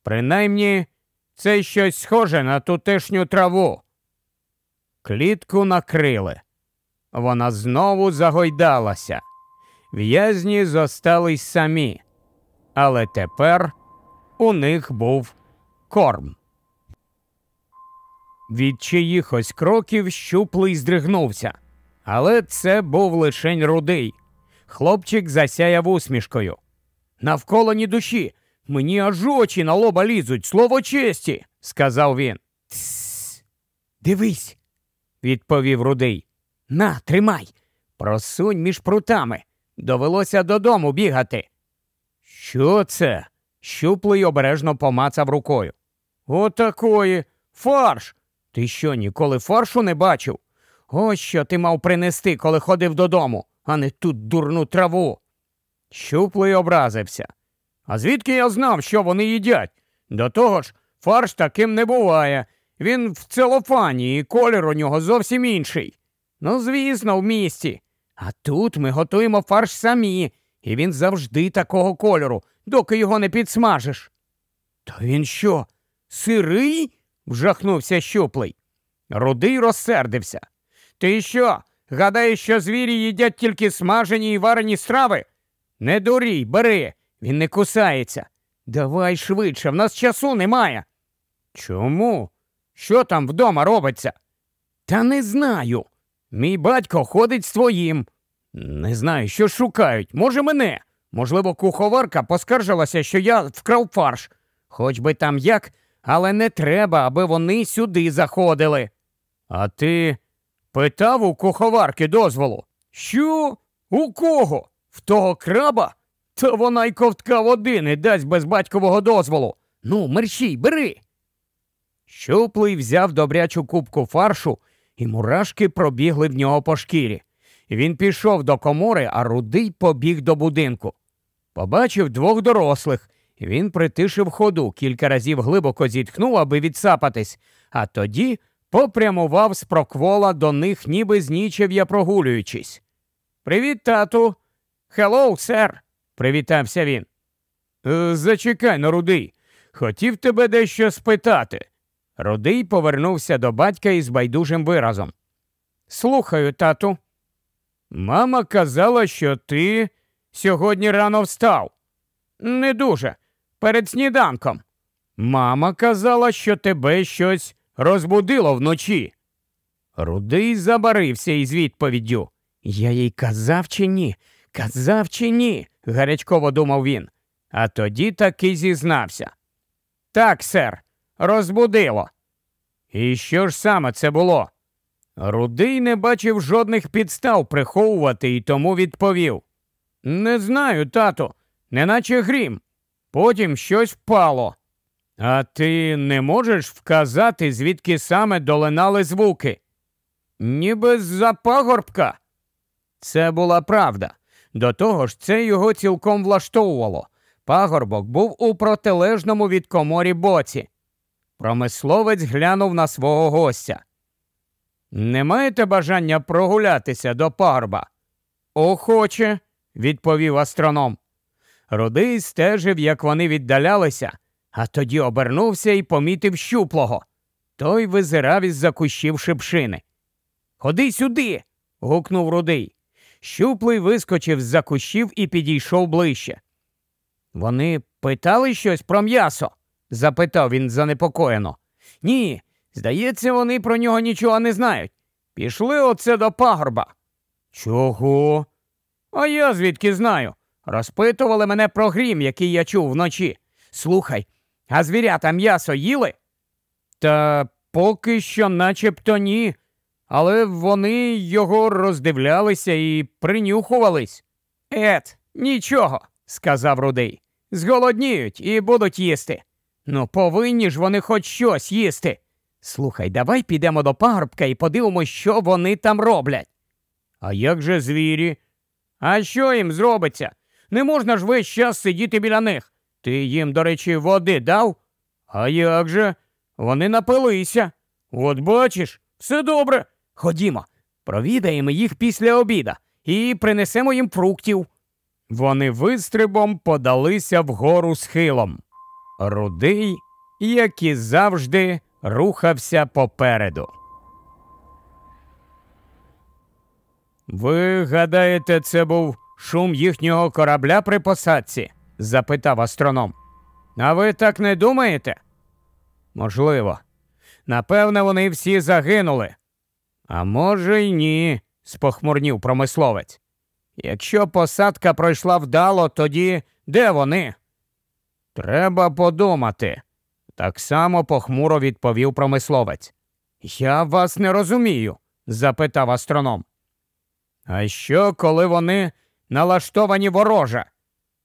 Speaker 1: Принаймні, це щось схоже на тутешню траву. Клітку накрили. Вона знову загойдалася. В'язні зостались самі, але тепер у них був корм. Від чиїхось кроків щуплий здригнувся. Але це був лишень рудий. Хлопчик засяяв усмішкою. Навколо ні душі. Мені аж очі на лоба лізуть, слово честі, сказав він. Тссс, дивись, відповів рудий. На, тримай, просунь між прутами. Довелося додому бігати. Що це? Щуплий обережно помацав рукою. Отакої фарш. Ти що ніколи форшу не бачив? Ось що ти мав принести, коли ходив додому, а не тут дурну траву. Щуплий образився. А звідки я знав, що вони їдять? До того ж, фарш таким не буває. Він в целофані, і колір у нього зовсім інший. Ну, звісно, в місті. А тут ми готуємо фарш самі, і він завжди такого кольору, доки його не підсмажиш. То він що, сирий? вжахнувся щуплий. Рудий розсердився. Ти що? Гадаєш, що звірі їдять тільки смажені і варені страви? Не дурій, бери, він не кусається. Давай швидше, в нас часу немає. Чому? Що там вдома робиться? Та не знаю. Мій батько ходить з твоїм. Не знаю, що шукають. Може, мене. Можливо, куховарка поскаржилася, що я вкрав фарш. Хоч би там як, але не треба, аби вони сюди заходили. А ти питав у куховарки дозволу? Що? У кого? В того краба? Та вона й ковтка води не дасть без батькового дозволу. Ну, мерщій, бери. Щуплий взяв добрячу кубку фаршу, і мурашки пробігли в нього по шкірі. Він пішов до комори, а рудий побіг до будинку. Побачив двох дорослих, він притишив ходу, кілька разів глибоко зітхнув, аби відсапатись, а тоді попрямував з проквола до них, ніби з нічев'я прогулюючись. Привіт, тату. Хеллоу, сер, привітався він. «Е, зачекай на рудий. Хотів тебе дещо спитати. Рудий повернувся до батька із байдужим виразом. Слухаю, тату. Мама казала, що ти сьогодні рано встав. Не дуже перед сніданком. Мама казала, що тебе щось розбудило вночі. Рудий забарився із відповіддю. Я їй казав чи ні? Казав чи ні? гарячково думав він. А тоді таки зізнався. Так, сер, розбудило. І що ж саме це було? Рудий не бачив жодних підстав приховувати і тому відповів: Не знаю, тату, неначе грім. Потім щось впало. А ти не можеш вказати, звідки саме долинали звуки? Ніби з-за пагорбка. Це була правда. До того ж, це його цілком влаштовувало. Пагорбок був у протилежному від коморі боці. Промисловець глянув на свого гостя. Не маєте бажання прогулятися до пагорба? Охоче, відповів астроном. Рудий стежив, як вони віддалялися, а тоді обернувся і помітив щуплого. Той визирав із за кущів шипшини. Ходи сюди. гукнув рудий. Щуплий вискочив з за кущів і підійшов ближче. Вони питали щось про м'ясо? запитав він занепокоєно. Ні, здається, вони про нього нічого не знають. Пішли оце до пагорба. Чого? А я звідки знаю? Розпитували мене про грім, який я чув вночі. Слухай, а звірята м'ясо їли? Та поки що начебто ні. Але вони його роздивлялися і принюхувались. Ет, нічого, сказав рудий. Зголодніють і будуть їсти. Ну, повинні ж вони хоч щось їсти. Слухай, давай підемо до пагорбка і подивимося, що вони там роблять. А як же звірі? А що їм зробиться? Не можна ж весь час сидіти біля них. Ти їм, до речі, води дав? А як же? Вони напилися. От бачиш, все добре. Ходімо, провідаємо їх після обіда і принесемо їм фруктів. Вони вистрибом подалися вгору схилом. Рудий, як і завжди, рухався попереду. Ви гадаєте, це був шум їхнього корабля при посадці? запитав астроном. А ви так не думаєте? Можливо. Напевне, вони всі загинули. А може, й ні, спохмурнів промисловець. Якщо посадка пройшла вдало, тоді де вони? Треба подумати, так само похмуро відповів промисловець. Я вас не розумію, запитав астроном. А що, коли вони налаштовані ворожа.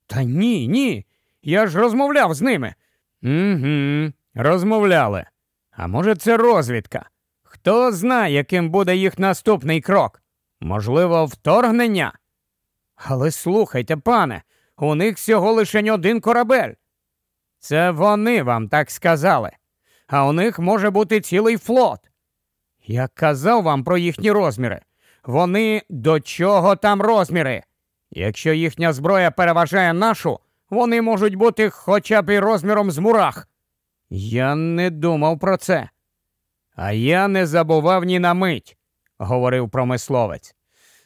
Speaker 1: Та ні, ні. Я ж розмовляв з ними. Угу, розмовляли. А може, це розвідка? Хто знає, яким буде їх наступний крок? Можливо, вторгнення? Але слухайте, пане, у них всього лише один корабель. Це вони вам так сказали, а у них може бути цілий флот. Я казав вам про їхні розміри. Вони до чого там розміри? Якщо їхня зброя переважає нашу, вони можуть бути хоча б і розміром з мурах. Я не думав про це. А я не забував ні на мить, говорив промисловець.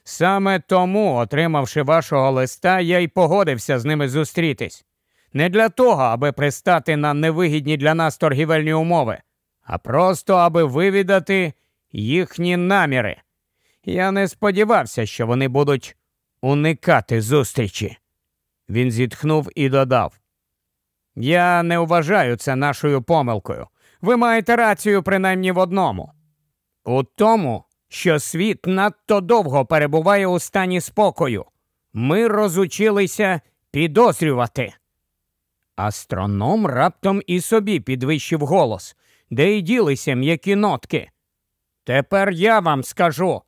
Speaker 1: Саме тому, отримавши вашого листа, я й погодився з ними зустрітись. Не для того, аби пристати на невигідні для нас торгівельні умови, а просто аби вивідати їхні наміри. Я не сподівався, що вони будуть уникати зустрічі. Він зітхнув і додав. Я не вважаю це нашою помилкою. Ви маєте рацію принаймні в одному. У тому, що світ надто довго перебуває у стані спокою. Ми розучилися підозрювати. Астроном раптом і собі підвищив голос, де й ділися м'які нотки. Тепер я вам скажу.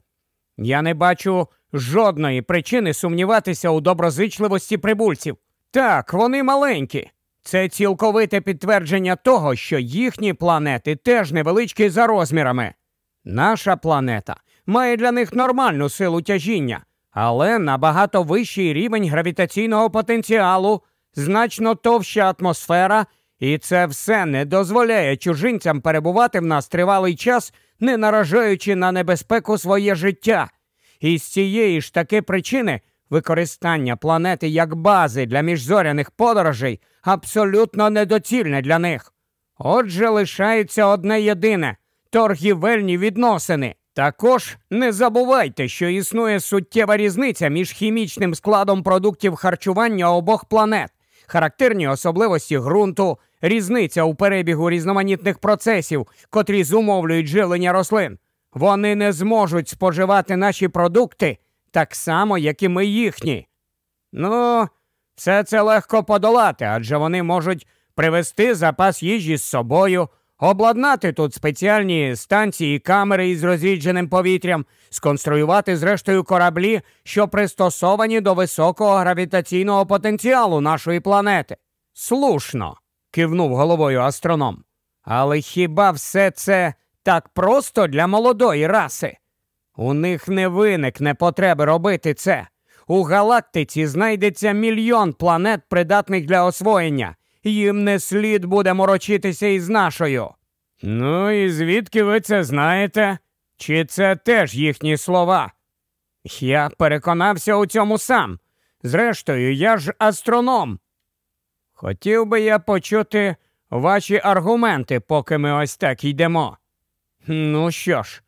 Speaker 1: Я не бачу жодної причини сумніватися у доброзичливості прибульців. Так, вони маленькі. Це цілковите підтвердження того, що їхні планети теж невеличкі за розмірами. Наша планета має для них нормальну силу тяжіння, але набагато вищий рівень гравітаційного потенціалу, значно товща атмосфера, і це все не дозволяє чужинцям перебувати в нас тривалий час, не наражаючи на небезпеку своє життя. І з цієї ж таки причини використання планети як бази для міжзоряних подорожей абсолютно недоцільне для них. Отже, лишається одне єдине торгівельні відносини. Також не забувайте, що існує суттєва різниця між хімічним складом продуктів харчування обох планет, характерні особливості ґрунту, різниця у перебігу різноманітних процесів, котрі зумовлюють живлення рослин. Вони не зможуть споживати наші продукти так само, як і ми їхні. Ну, все це легко подолати, адже вони можуть привезти запас їжі з собою, обладнати тут спеціальні станції, і камери із розрідженим повітрям, сконструювати зрештою кораблі, що пристосовані до високого гравітаційного потенціалу нашої планети. Слушно, кивнув головою астроном. Але хіба все це так просто для молодої раси. У них не виникне потреби робити це. У галактиці знайдеться мільйон планет, придатних для освоєння. Їм не слід буде морочитися із нашою. Ну і звідки ви це знаєте? Чи це теж їхні слова? Я переконався у цьому сам. Зрештою, я ж астроном. Хотів би я почути ваші аргументи, поки ми ось так йдемо. Ну що ж,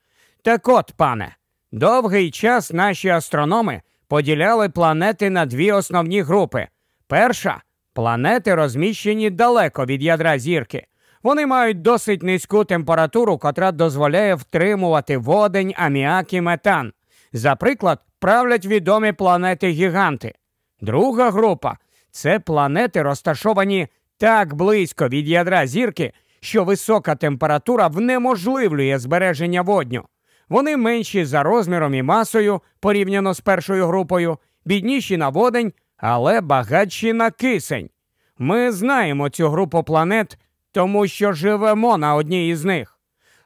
Speaker 1: так от, пане, довгий час наші астрономи поділяли планети на дві основні групи. Перша планети розміщені далеко від ядра зірки. Вони мають досить низьку температуру, котра дозволяє втримувати водень, аміак і метан. За приклад, правлять відомі планети гіганти. Друга група це планети, розташовані так близько від ядра зірки що висока температура внеможливлює збереження водню. Вони менші за розміром і масою порівняно з першою групою, бідніші на водень, але багатші на кисень. Ми знаємо цю групу планет, тому що живемо на одній із них.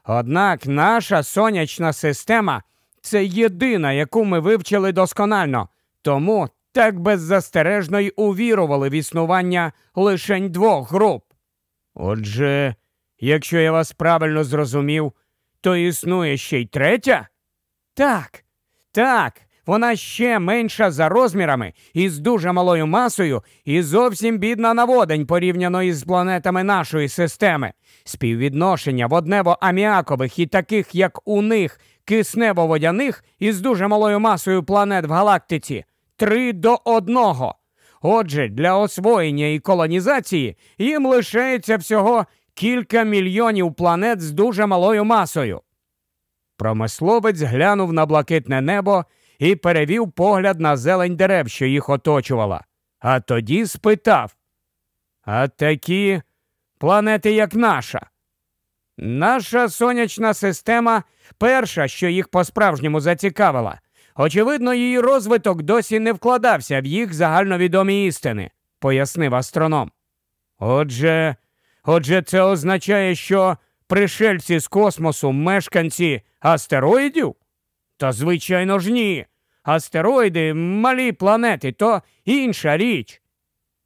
Speaker 1: Однак наша сонячна система це єдина, яку ми вивчили досконально, тому так беззастережно й увірували в існування лише двох груп. Отже, Якщо я вас правильно зрозумів, то існує ще й третя? Так, так, вона ще менша за розмірами із дуже малою масою і зовсім бідна на водень порівняно із планетами нашої системи. Співвідношення воднево-аміакових і таких, як у них, киснево-водяних із дуже малою масою планет в галактиці три до одного. Отже, для освоєння і колонізації їм лишається всього кілька мільйонів планет з дуже малою масою. Промисловець глянув на блакитне небо і перевів погляд на зелень дерев, що їх оточувала, а тоді спитав А такі планети, як наша. Наша сонячна система перша, що їх по-справжньому зацікавила. Очевидно, її розвиток досі не вкладався в їх загальновідомі істини, пояснив астроном. Отже, Отже, це означає, що пришельці з космосу мешканці астероїдів? Та, звичайно ж, ні. Астероїди малі планети, то інша річ.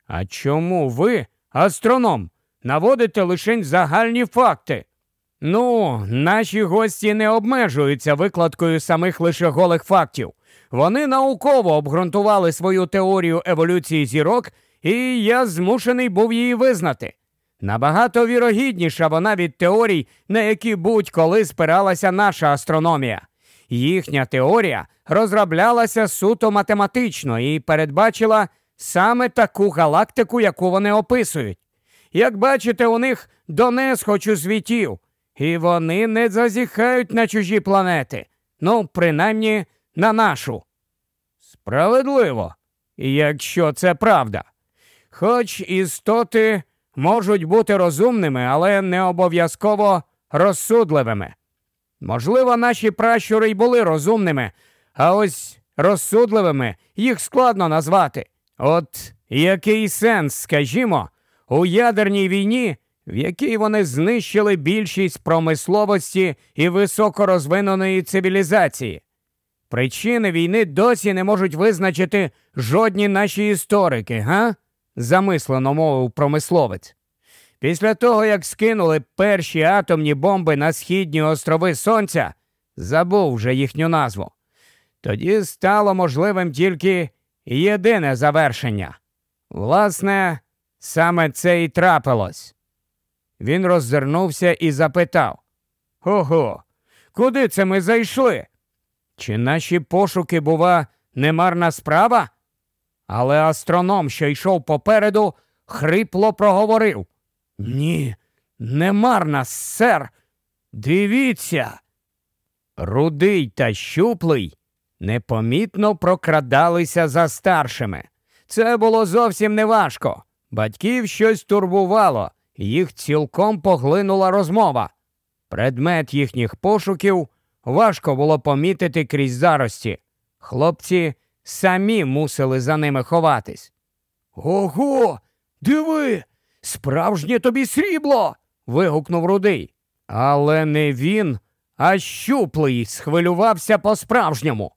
Speaker 1: А чому ви, астроном, наводите лише загальні факти? Ну, наші гості не обмежуються викладкою самих лише голих фактів. Вони науково обґрунтували свою теорію еволюції зірок, і я змушений був її визнати. Набагато вірогідніша вона від теорій, на які будь-коли спиралася наша астрономія. Їхня теорія розроблялася суто математично і передбачила саме таку галактику, яку вони описують. Як бачите, у них донес хочу звітів, і вони не зазіхають на чужі планети, ну, принаймні на нашу. Справедливо, якщо це правда. Хоч істоти можуть бути розумними, але не обов'язково розсудливими. Можливо, наші пращури й були розумними, а ось розсудливими їх складно назвати. От який сенс, скажімо, у ядерній війні, в якій вони знищили більшість промисловості і високорозвиненої цивілізації. Причини війни досі не можуть визначити жодні наші історики, га? замислено мовив промисловець. Після того, як скинули перші атомні бомби на східні острови Сонця, забув вже їхню назву. Тоді стало можливим тільки єдине завершення. Власне, саме це і трапилось. Він роззирнувся і запитав Ого, куди це ми зайшли? Чи наші пошуки, бува, немарна справа? Але астроном, що йшов попереду, хрипло проговорив Ні, не марна, сер. Дивіться. Рудий та щуплий непомітно прокрадалися за старшими. Це було зовсім неважко. Батьків щось турбувало, їх цілком поглинула розмова. Предмет їхніх пошуків важко було помітити крізь зарості. Хлопці самі мусили за ними ховатись. Ого, диви, справжнє тобі срібло. вигукнув рудий. Але не він, а щуплий схвилювався по-справжньому.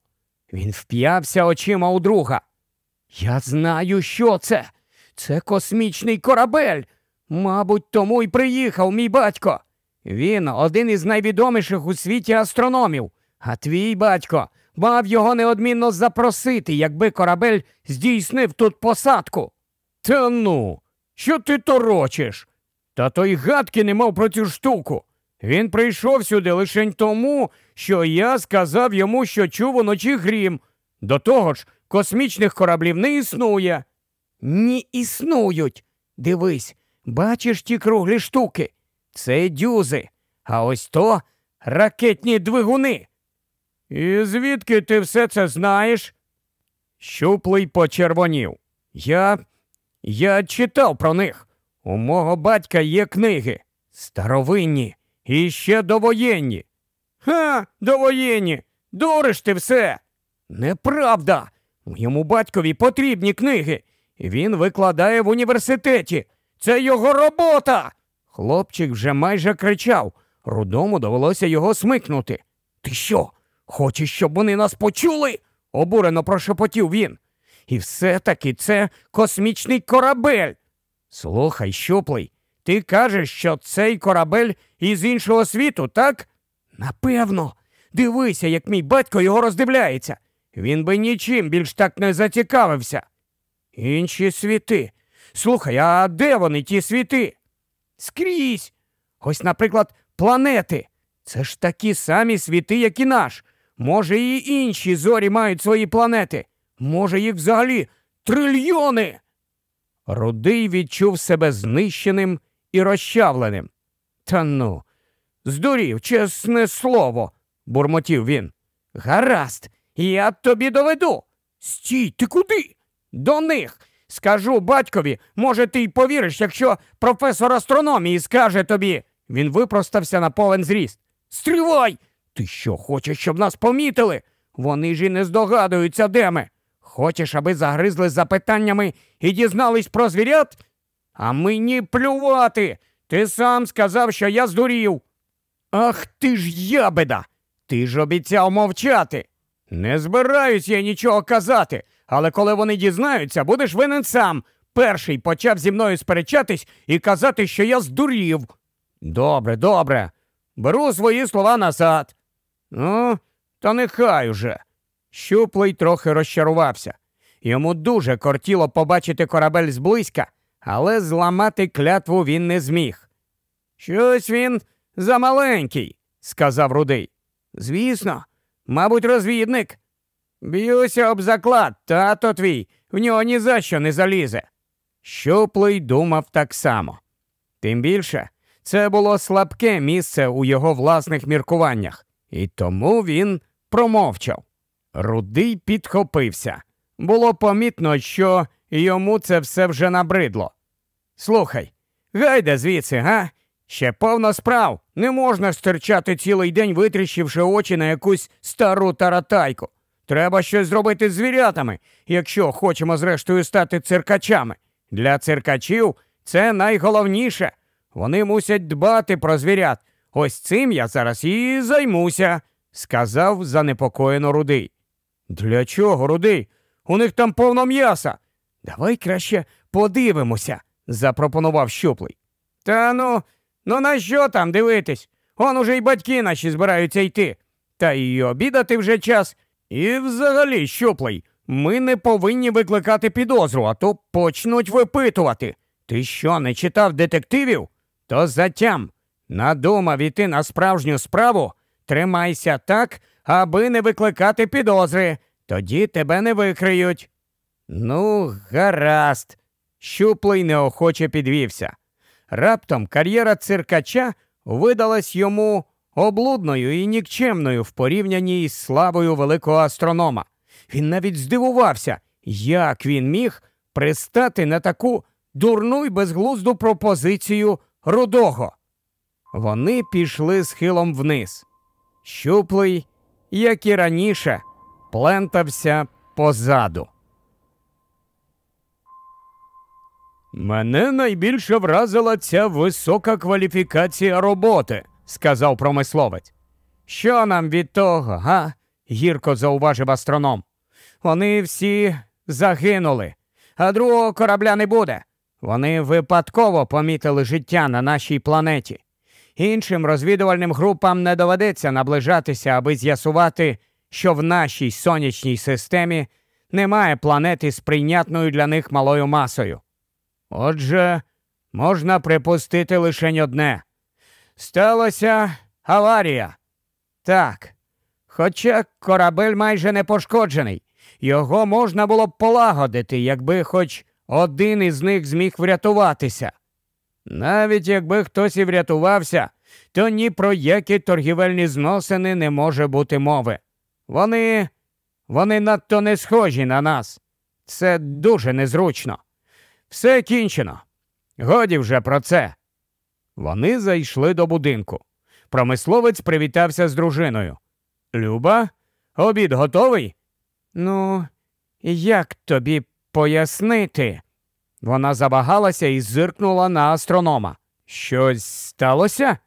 Speaker 1: Він вп'явся очима у друга. Я знаю, що це. Це космічний корабель. Мабуть, тому й приїхав мій батько. Він один із найвідоміших у світі астрономів, а твій батько мав його неодмінно запросити, якби корабель здійснив тут посадку. Та ну, що ти торочиш? Та той гадки не мав про цю штуку. Він прийшов сюди лише тому, що я сказав йому, що чув уночі грім. До того ж, космічних кораблів не існує. Ні існують. Дивись, бачиш ті круглі штуки. Це дюзи, а ось то ракетні двигуни. І звідки ти все це знаєш? Щуплий почервонів. Я Я читав про них. У мого батька є книги. Старовинні і ще довоєнні. Ха, довоєнні! Дуриш ти все. Неправда. Моєму батькові потрібні книги. Він викладає в університеті. Це його робота. Хлопчик вже майже кричав. Рудому довелося його смикнути. Ти що? Хочеш, щоб вони нас почули? обурено прошепотів він. І все-таки це космічний корабель. Слухай, щуплий, ти кажеш, що цей корабель із іншого світу, так? Напевно, дивися, як мій батько його роздивляється. Він би нічим більш так не зацікавився. Інші світи. Слухай, а де вони ті світи? Скрізь. Ось, наприклад, планети. Це ж такі самі світи, як і наш. Може, і інші зорі мають свої планети. Може, їх взагалі трильйони. Рудий відчув себе знищеним і розчавленим. Та ну, здурів, чесне слово, бурмотів він. Гаразд, я тобі доведу. Стій, ти куди? До них. Скажу батькові, може, ти й повіриш, якщо професор астрономії скаже тобі. Він випростався на повен зріст. Стривай! Ти що хочеш, щоб нас помітили? Вони ж і не здогадуються, де ми. Хочеш, аби загризли запитаннями і дізнались про звірят? А мені плювати. Ти сам сказав, що я здурів. Ах ти ж ябеда! Ти ж обіцяв мовчати. Не збираюсь я нічого казати, але коли вони дізнаються, будеш винен сам. Перший почав зі мною сперечатись і казати, що я здурів. Добре, добре. Беру свої слова назад. Ну, та нехай уже. Щуплий трохи розчарувався. Йому дуже кортіло побачити корабель зблизька, але зламати клятву він не зміг. Щось він замаленький, сказав рудий. Звісно, мабуть, розвідник. Б'юся об заклад, тато твій, в нього ні за що не залізе. Щуплий думав так само. Тим більше, це було слабке місце у його власних міркуваннях. І тому він промовчав. Рудий підхопився. Було помітно, що йому це все вже набридло. Слухай, гайда звідси, га? Ще повно справ. Не можна стирчати цілий день, витріщивши очі на якусь стару таратайку. Треба щось зробити з звірятами, якщо хочемо, зрештою, стати циркачами. Для циркачів це найголовніше. Вони мусять дбати про звірят, Ось цим я зараз і займуся, сказав занепокоєно рудий. Для чого, рудий? У них там повно м'яса. Давай краще подивимося, запропонував щуплий. Та ну, ну на що там дивитись? Он уже й батьки наші збираються йти. Та й обідати вже час. І взагалі, щуплий, ми не повинні викликати підозру, а то почнуть випитувати. Ти що не читав детективів? То затям надумав іти на справжню справу, тримайся так, аби не викликати підозри, тоді тебе не викриють. Ну, гаразд, щуплий неохоче підвівся. Раптом кар'єра циркача видалась йому облудною і нікчемною в порівнянні із славою великого астронома. Він навіть здивувався, як він міг пристати на таку дурну й безглузду пропозицію рудого. Вони пішли схилом вниз. Щуплий, як і раніше, плентався позаду. Мене найбільше вразила ця висока кваліфікація роботи, сказав промисловець. Що нам від того, га? гірко зауважив астроном. Вони всі загинули, а другого корабля не буде. Вони випадково помітили життя на нашій планеті. Іншим розвідувальним групам не доведеться наближатися, аби з'ясувати, що в нашій сонячній системі немає планети з прийнятною для них малою масою. Отже, можна припустити лише одне. Сталася аварія. Так. Хоча корабель майже не пошкоджений, його можна було б полагодити, якби хоч один із них зміг врятуватися. Навіть якби хтось і врятувався, то ні про які торгівельні зносини не може бути мови. Вони вони надто не схожі на нас. Це дуже незручно. Все кінчено. Годі вже про це. Вони зайшли до будинку. Промисловець привітався з дружиною. Люба, обід готовий? Ну, як тобі пояснити? Вона завагалася і зиркнула на астронома. Щось сталося?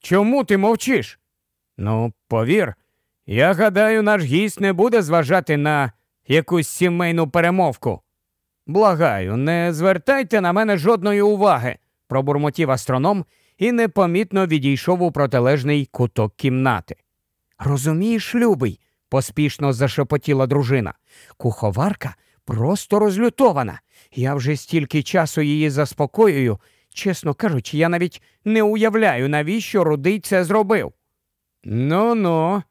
Speaker 1: Чому ти мовчиш? Ну, повір, я гадаю, наш гість не буде зважати на якусь сімейну перемовку. Благаю, не звертайте на мене жодної уваги, пробурмотів астроном і непомітно відійшов у протилежний куток кімнати. Розумієш, любий, поспішно зашепотіла дружина. Куховарка просто розлютована. Я вже стільки часу її заспокоюю. Чесно кажучи, я навіть не уявляю, навіщо рудий це зробив. Ну ну,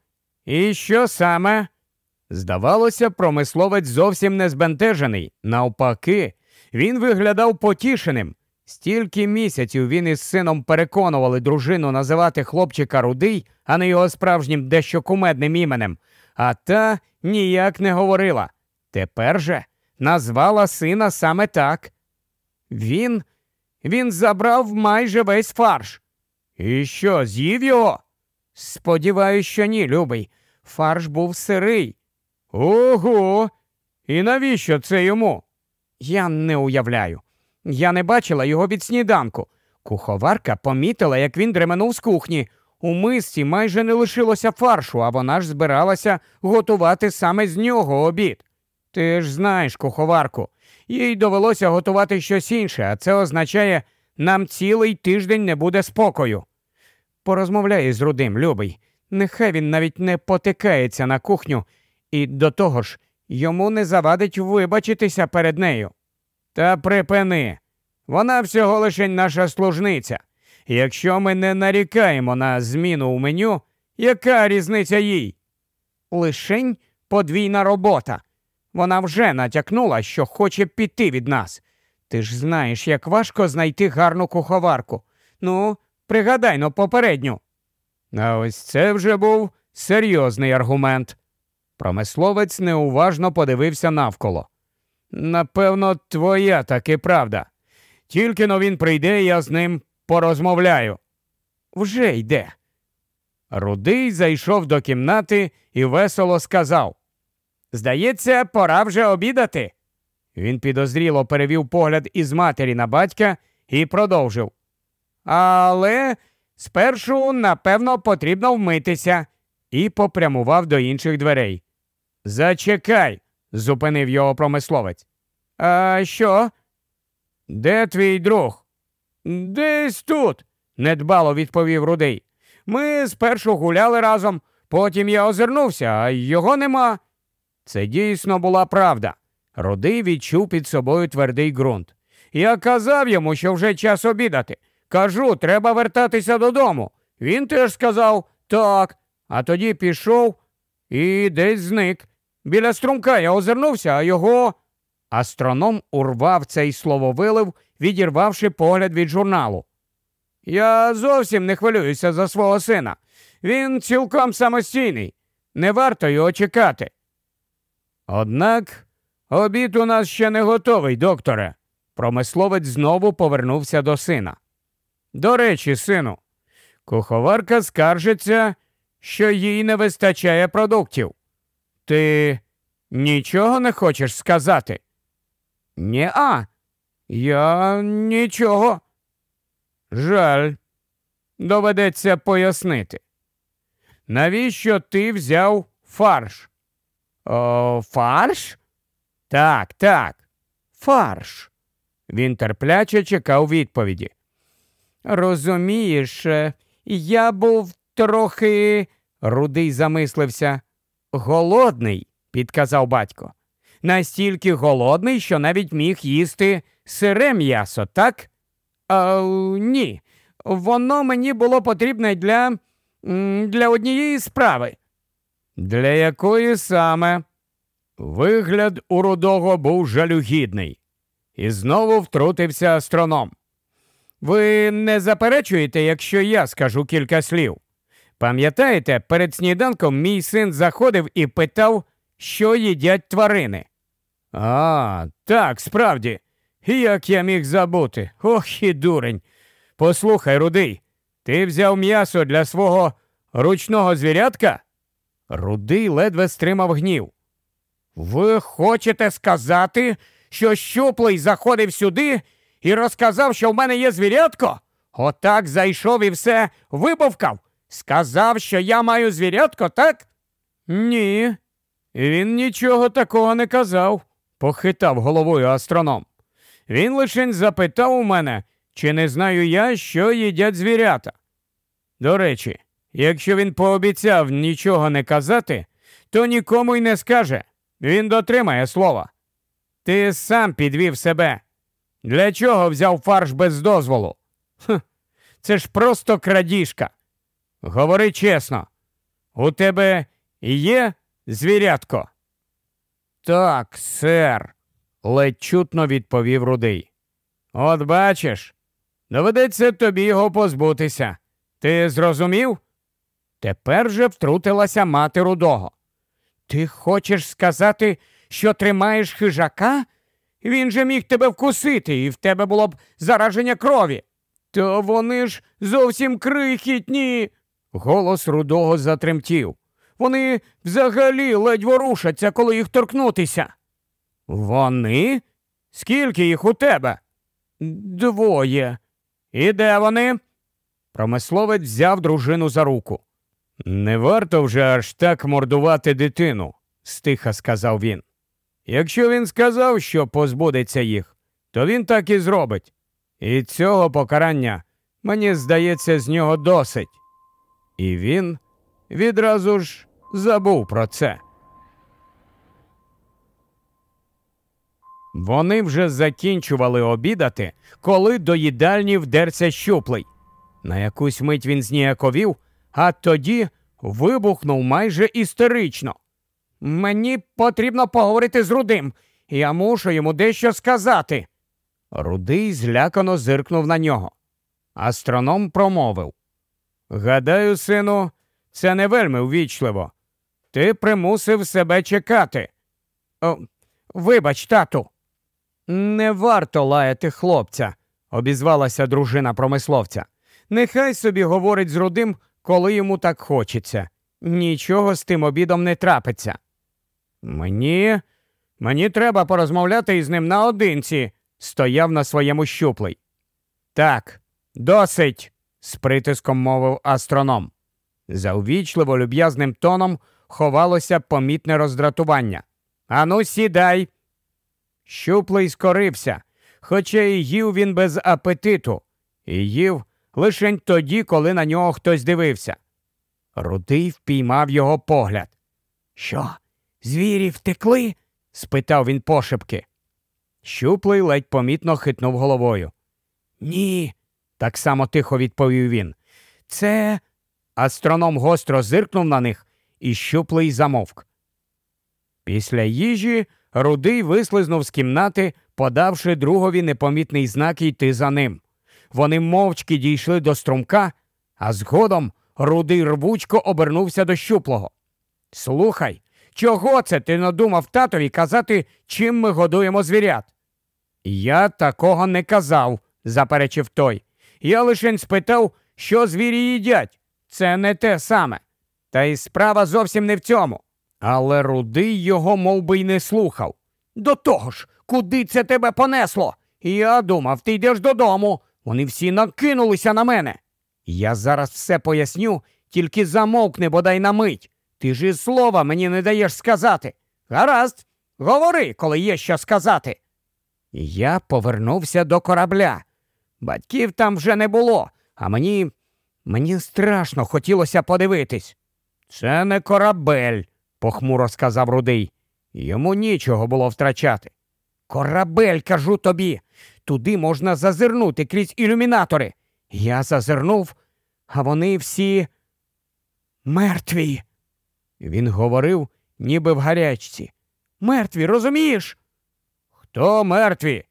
Speaker 1: і що саме? Здавалося, промисловець зовсім не збентежений. Навпаки, він виглядав потішеним. Стільки місяців він із сином переконували дружину називати хлопчика рудий, а не його справжнім дещо кумедним іменем, а та ніяк не говорила. Тепер же назвала сина саме так. Він він забрав майже весь фарш. І що, з'їв його? Сподіваюсь, що ні, любий. Фарш був сирий. Ого! І навіщо це йому? Я не уявляю. Я не бачила його від сніданку. Куховарка помітила, як він дременув з кухні. У мисці майже не лишилося фаршу, а вона ж збиралася готувати саме з нього обід. Ти ж знаєш, куховарку, їй довелося готувати щось інше, а це означає, нам цілий тиждень не буде спокою. Порозмовляй з рудим, любий. Нехай він навіть не потикається на кухню, і до того ж йому не завадить вибачитися перед нею. Та припини, вона всього лише наша служниця. Якщо ми не нарікаємо на зміну у меню, яка різниця їй? Лишень подвійна робота. Вона вже натякнула, що хоче піти від нас. Ти ж знаєш, як важко знайти гарну куховарку. Ну, пригадай но ну, попередню. А ось це вже був серйозний аргумент. Промисловець неуважно подивився навколо. Напевно, твоя таки правда. Тільки но він прийде, я з ним порозмовляю. Вже йде. Рудий зайшов до кімнати і весело сказав. Здається, пора вже обідати. Він підозріло перевів погляд із матері на батька і продовжив. Але спершу, напевно, потрібно вмитися, і попрямував до інших дверей. Зачекай, зупинив його промисловець. А що? Де твій друг? Десь тут, недбало відповів рудий. Ми спершу гуляли разом, потім я озирнувся, а його нема. Це дійсно була правда. Руди відчув під собою твердий ґрунт. Я казав йому, що вже час обідати. Кажу, треба вертатися додому. Він теж сказав так, а тоді пішов і десь зник. Біля струмка я озирнувся, а його. Астроном урвав цей слововилив, відірвавши погляд від журналу. Я зовсім не хвилююся за свого сина. Він цілком самостійний. Не варто його чекати. Однак обід у нас ще не готовий, докторе. Промисловець знову повернувся до сина. До речі, сину, куховарка скаржиться, що їй не вистачає продуктів. Ти нічого не хочеш сказати? Ні-а, я нічого. Жаль, доведеться пояснити. Навіщо ти взяв фарш? О, е, Фарш? Так, так, фарш. Він терпляче чекав відповіді. Розумієш, е, я був трохи. Рудий замислився. Голодний, підказав батько. Настільки голодний, що навіть міг їсти сире м'ясо, так? А, е, Ні. Воно мені було потрібне для, для однієї справи. Для якої саме вигляд у рудого був жалюгідний, і знову втрутився астроном. Ви не заперечуєте, якщо я скажу кілька слів. Пам'ятаєте, перед сніданком мій син заходив і питав, що їдять тварини? А, так, справді. Як я міг забути? Ох і дурень. Послухай, рудий, ти взяв м'ясо для свого ручного звірятка? Рудий ледве стримав гнів. Ви хочете сказати, що щуплий заходив сюди і розказав, що в мене є звірятко? Отак зайшов і все вибовкав. Сказав, що я маю звірятко, так? Ні. Він нічого такого не казав, похитав головою астроном. Він лише запитав у мене, чи не знаю я, що їдять звірята. До речі, Якщо він пообіцяв нічого не казати, то нікому й не скаже. Він дотримає слова. Ти сам підвів себе. Для чого взяв фарш без дозволу? Хм, Це ж просто крадіжка. Говори чесно, у тебе є звірятко? Так, сер, ледь чутно відповів рудий. От бачиш, доведеться тобі його позбутися. Ти зрозумів? Тепер же втрутилася мати рудого. Ти хочеш сказати, що тримаєш хижака? Він же міг тебе вкусити, і в тебе було б зараження крові. То вони ж зовсім крихітні. Голос рудого затремтів. Вони взагалі ледь ворушаться, коли їх торкнутися. Вони? Скільки їх у тебе? Двоє. І де вони? Промисловець взяв дружину за руку. Не варто вже аж так мордувати дитину, стиха сказав він. Якщо він сказав, що позбудеться їх, то він так і зробить. І цього покарання, мені здається, з нього досить. І він відразу ж забув про це. Вони вже закінчували обідати, коли до їдальні вдерся щуплий. На якусь мить він зніяковів а тоді вибухнув майже істерично. Мені потрібно поговорити з рудим. Я мушу йому дещо сказати. Рудий злякано зиркнув на нього. Астроном промовив Гадаю, сину, це не вельми ввічливо. Ти примусив себе чекати. О, Вибач, тату. Не варто лаяти хлопця, обізвалася дружина промисловця. Нехай собі говорить з рудим, коли йому так хочеться. Нічого з тим обідом не трапиться. Мені Мені треба порозмовляти із ним наодинці, стояв на своєму щуплий. Так, досить, з притиском мовив астроном. За увічливо люб'язним тоном ховалося помітне роздратування. Ану, сідай. Щуплий скорився, хоча і їв він без апетиту, і їв лишень тоді, коли на нього хтось дивився. Рудий впіймав його погляд. Що, звірі втекли? спитав він пошепки. Щуплий ледь помітно хитнув головою. Ні, так само тихо відповів він. Це. Астроном гостро зиркнув на них і щуплий замовк. Після їжі рудий вислизнув з кімнати, подавши другові непомітний знак йти за ним. Вони мовчки дійшли до струмка, а згодом рудий рвучко обернувся до щуплого. Слухай, чого це ти надумав татові казати, чим ми годуємо звірят? Я такого не казав, заперечив той. Я лише спитав, що звірі їдять. Це не те саме. Та й справа зовсім не в цьому. Але рудий його мов би, й не слухав. До того ж, куди це тебе понесло? Я думав, ти йдеш додому. Вони всі накинулися на мене. Я зараз все поясню, тільки замовкни бодай на мить. Ти ж і слова мені не даєш сказати. Гаразд, говори, коли є що сказати. Я повернувся до корабля. Батьків там вже не було, а мені мені страшно хотілося подивитись. Це не корабель, похмуро сказав рудий. Йому нічого було втрачати. Корабель, кажу тобі, Туди можна зазирнути крізь ілюмінатори. Я зазирнув, а вони всі мертві. Він говорив, ніби в гарячці. Мертві, розумієш? Хто мертві?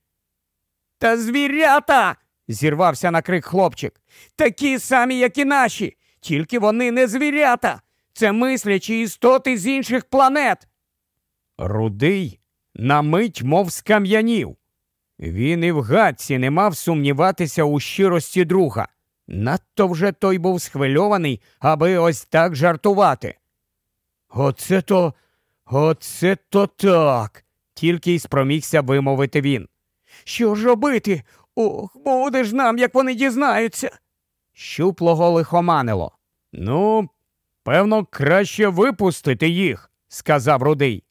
Speaker 1: Та звірята. зірвався на крик хлопчик. Такі самі, як і наші, тільки вони не звірята. Це мислячі істоти з інших планет. Рудий на мить, мов скам'янів. Він і в гадці не мав сумніватися у щирості друга. Надто вже той був схвильований, аби ось так жартувати. Оце то, оце то так, тільки й спромігся вимовити він. Що ж робити? Ох, буде ж нам, як вони дізнаються. Щуплого лихоманило. Ну, певно, краще випустити їх, сказав рудий.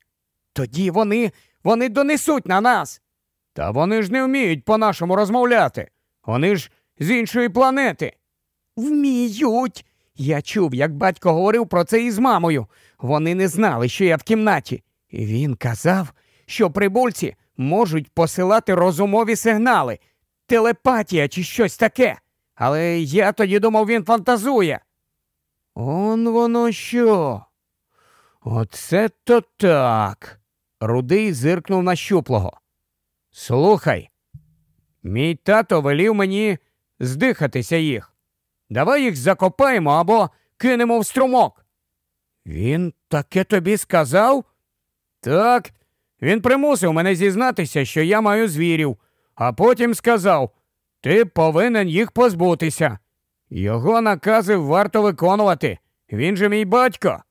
Speaker 1: Тоді вони, вони донесуть на нас. Та вони ж не вміють по-нашому розмовляти. Вони ж з іншої планети. Вміють. Я чув, як батько говорив про це із мамою. Вони не знали, що я в кімнаті. І він казав, що прибульці можуть посилати розумові сигнали, телепатія чи щось таке. Але я тоді думав, він фантазує. Он воно що? Оце то так. Рудий зиркнув на щуплого. Слухай, мій тато велів мені здихатися їх. Давай їх закопаємо або кинемо в струмок. Він таке тобі сказав? Так, він примусив мене зізнатися, що я маю звірів, а потім сказав ти повинен їх позбутися. Його накази варто виконувати. Він же мій батько.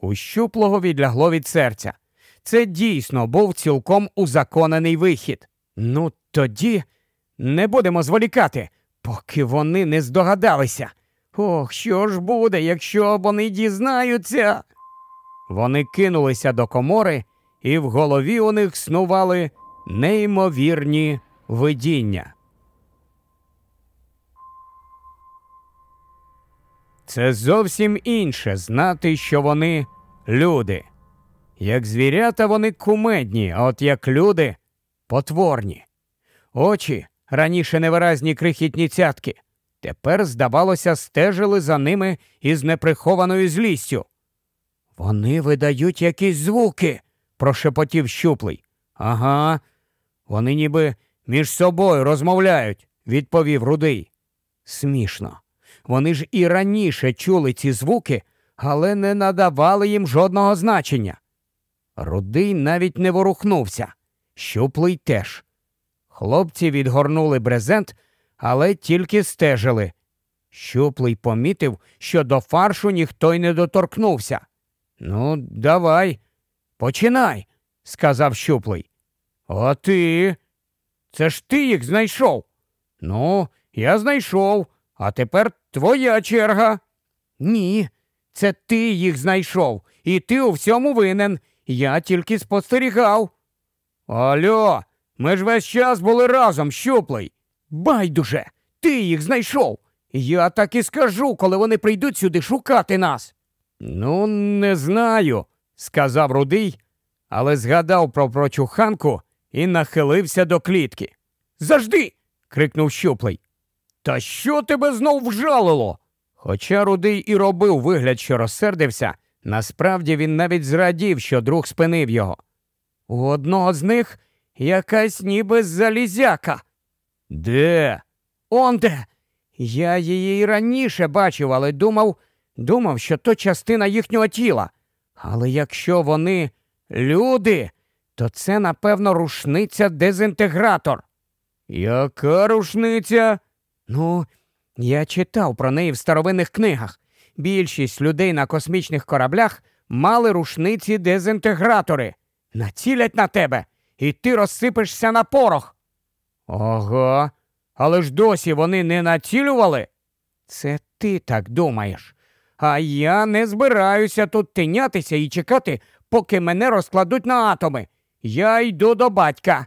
Speaker 1: У щуплого відлягло від серця. Це дійсно був цілком узаконений вихід. Ну тоді не будемо зволікати, поки вони не здогадалися. Ох, що ж буде, якщо вони дізнаються. Вони кинулися до комори, і в голові у них снували неймовірні видіння. Це зовсім інше знати, що вони люди. Як звірята вони кумедні, а от як люди потворні. Очі, раніше невиразні крихітні цятки, тепер, здавалося, стежили за ними із неприхованою злістю. Вони видають якісь звуки, прошепотів щуплий. Ага, вони ніби між собою розмовляють, відповів рудий. Смішно. Вони ж і раніше чули ці звуки, але не надавали їм жодного значення. Рудий навіть не ворухнувся, щуплий теж. Хлопці відгорнули брезент, але тільки стежили. Щуплий помітив, що до фаршу ніхто й не доторкнувся. Ну, давай, починай, сказав щуплий. А ти? Це ж ти їх знайшов? Ну, я знайшов, а тепер твоя черга. Ні, це ти їх знайшов, і ти у всьому винен. Я тільки спостерігав. Альо, ми ж весь час були разом, щуплий. Байдуже, ти їх знайшов. Я так і скажу, коли вони прийдуть сюди шукати нас. Ну, не знаю, сказав рудий, але згадав про прочуханку і нахилився до клітки. Зажди. крикнув щуплий. Та що тебе знов вжалило? Хоча рудий і робив вигляд, що розсердився. Насправді він навіть зрадів, що друг спинив його. У одного з них якась ніби залізяка. Де? Онде? Я її і раніше бачив, але думав, думав, що то частина їхнього тіла. Але якщо вони люди, то це, напевно, рушниця дезінтегратор. Яка рушниця? Ну, я читав про неї в старовинних книгах більшість людей на космічних кораблях мали рушниці дезінтегратори. Націлять на тебе, і ти розсипешся на порох. Ого, але ж досі вони не націлювали. Це ти так думаєш. А я не збираюся тут тинятися і чекати, поки мене розкладуть на атоми. Я йду до батька.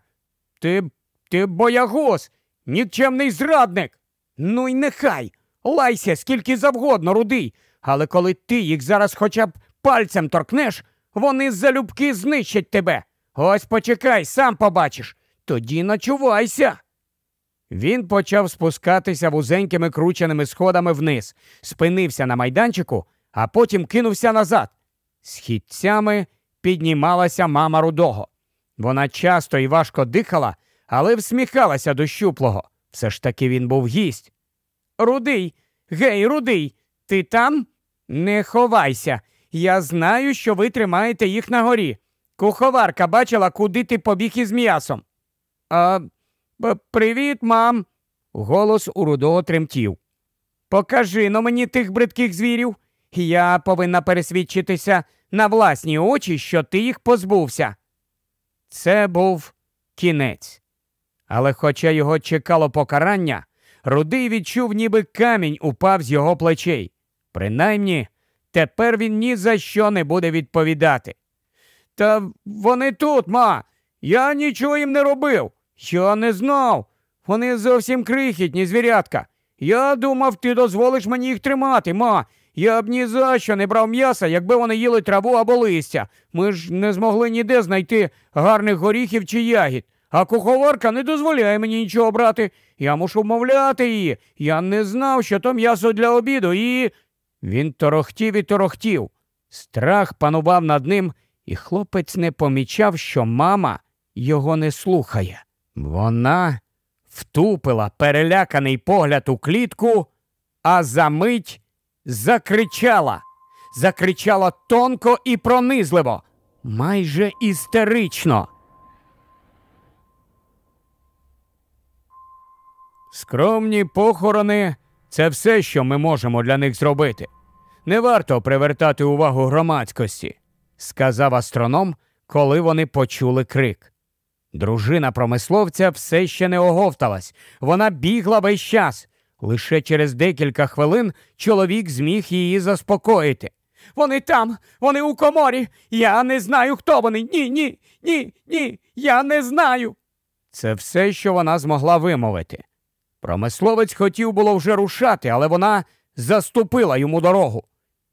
Speaker 1: Ти ти боягуз, нікчемний зрадник. Ну й нехай. Лайся скільки завгодно, рудий, але коли ти їх зараз хоча б пальцем торкнеш, вони залюбки знищать тебе. Ось почекай, сам побачиш. Тоді начувайся. Він почав спускатися вузенькими крученими сходами вниз, спинився на майданчику, а потім кинувся назад. Східцями піднімалася мама рудого. Вона часто і важко дихала, але всміхалася до щуплого. Все ж таки він був гість. Рудий, гей, рудий, ти там? Не ховайся. Я знаю, що ви тримаєте їх на горі. Куховарка бачила, куди ти побіг із м'ясом. А, Привіт, мам. Голос у рудого тремтів. Покажи но ну, мені тих бридких звірів. Я повинна пересвідчитися на власні очі, що ти їх позбувся. Це був кінець. Але, хоча його чекало покарання, Рудий відчув, ніби камінь упав з його плечей. Принаймні, тепер він ні за що не буде відповідати. Та вони тут, ма. Я нічого їм не робив. Я не знав. Вони зовсім крихітні, звірятка. Я думав, ти дозволиш мені їх тримати, ма. Я б ні за що не брав м'яса, якби вони їли траву або листя. Ми ж не змогли ніде знайти гарних горіхів чи ягід, а куховарка не дозволяє мені нічого брати. Я мушу вмовляти її. Я не знав, що то м'ясо для обіду, і. Він торохтів і торохтів. Страх панував над ним, і хлопець не помічав, що мама його не слухає. Вона втупила переляканий погляд у клітку, а за мить закричала, закричала тонко і пронизливо, майже істерично. Скромні похорони це все, що ми можемо для них зробити. Не варто привертати увагу громадськості, сказав астроном, коли вони почули крик. Дружина промисловця все ще не оговталась, вона бігла весь час. Лише через декілька хвилин чоловік зміг її заспокоїти. Вони там, вони у коморі. Я не знаю, хто вони. Ні, ні, ні, ні, я не знаю. Це все, що вона змогла вимовити. Промисловець хотів було вже рушати, але вона заступила йому дорогу.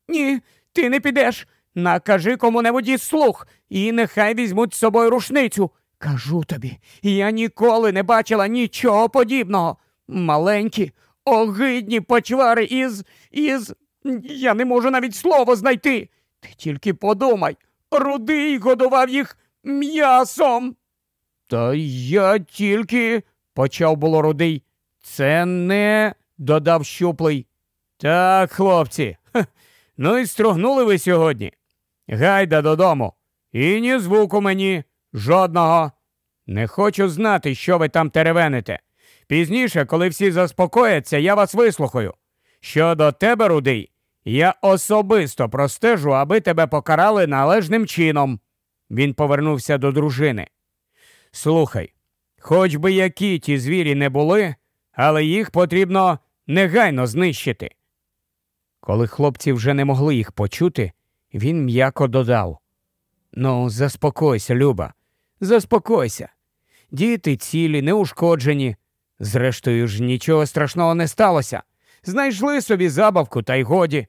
Speaker 1: Ні, ти не підеш. Накажи кому-небудь слух, і нехай візьмуть з собою рушницю. Кажу тобі, я ніколи не бачила нічого подібного. Маленькі, огидні почвари із. із. Я не можу навіть слово знайти. Ти тільки подумай, рудий годував їх м'ясом. Та я тільки, почав було рудий. Це не, додав щуплий. Так, хлопці, Ха. ну і стругнули ви сьогодні. Гайда додому. І ні звуку мені, жодного. Не хочу знати, що ви там теревените. Пізніше, коли всі заспокояться, я вас вислухаю. Щодо тебе, рудий, я особисто простежу, аби тебе покарали належним чином. Він повернувся до дружини. Слухай, хоч би які ті звірі не були, але їх потрібно негайно знищити. Коли хлопці вже не могли їх почути, він м'яко додав Ну, заспокойся, Люба, заспокойся. Діти цілі, неушкоджені. Зрештою ж, нічого страшного не сталося. Знайшли собі забавку, та й годі.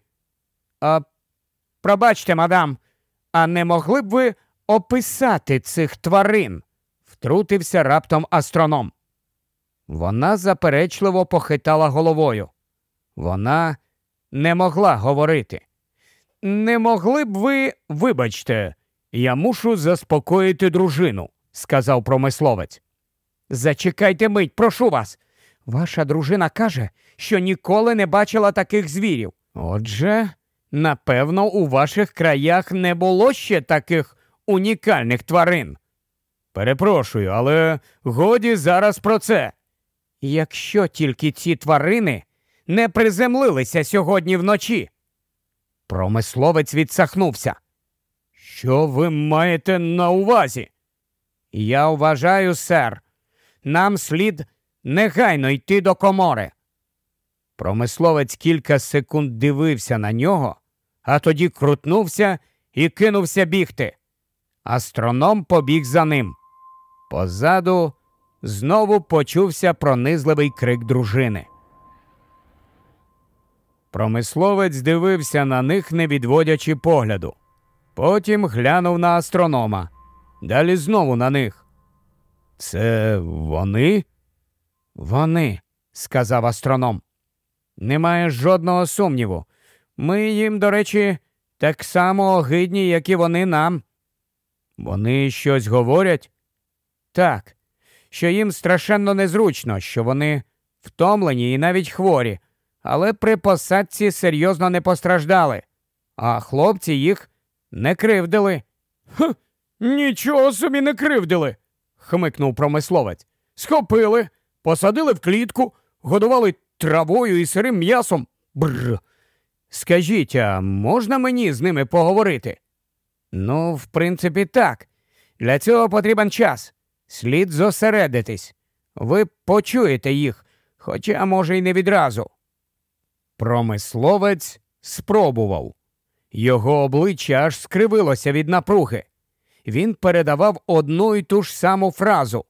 Speaker 1: А пробачте, мадам, а не могли б ви описати цих тварин? втрутився раптом астроном. Вона заперечливо похитала головою. Вона не могла говорити. Не могли б ви, вибачте, я мушу заспокоїти дружину, сказав промисловець. Зачекайте мить, прошу вас. Ваша дружина каже, що ніколи не бачила таких звірів. Отже, напевно, у ваших краях не було ще таких унікальних тварин. Перепрошую, але годі зараз про це якщо тільки ці тварини не приземлилися сьогодні вночі. Промисловець відсахнувся. Що ви маєте на увазі? Я вважаю, сер, нам слід негайно йти до комори. Промисловець кілька секунд дивився на нього, а тоді крутнувся і кинувся бігти. Астроном побіг за ним. Позаду Знову почувся пронизливий крик дружини. Промисловець дивився на них, не відводячи погляду. Потім глянув на астронома. Далі знову на них. Це вони? Вони, сказав астроном. Немає жодного сумніву. Ми їм, до речі, так само огидні, як і вони нам. Вони щось говорять? Так що їм страшенно незручно, що вони втомлені і навіть хворі, але при посадці серйозно не постраждали, а хлопці їх не кривдили. «Хм, нічого собі не кривдили, хмикнув промисловець. Схопили, посадили в клітку, годували травою і сирим м'ясом. Бррр. Скажіть, а можна мені з ними поговорити? Ну, в принципі, так. Для цього потрібен час. Слід зосередитись. Ви почуєте їх, хоча, може, й не відразу. Промисловець спробував. Його обличчя аж скривилося від напруги. Він передавав одну і ту ж саму фразу.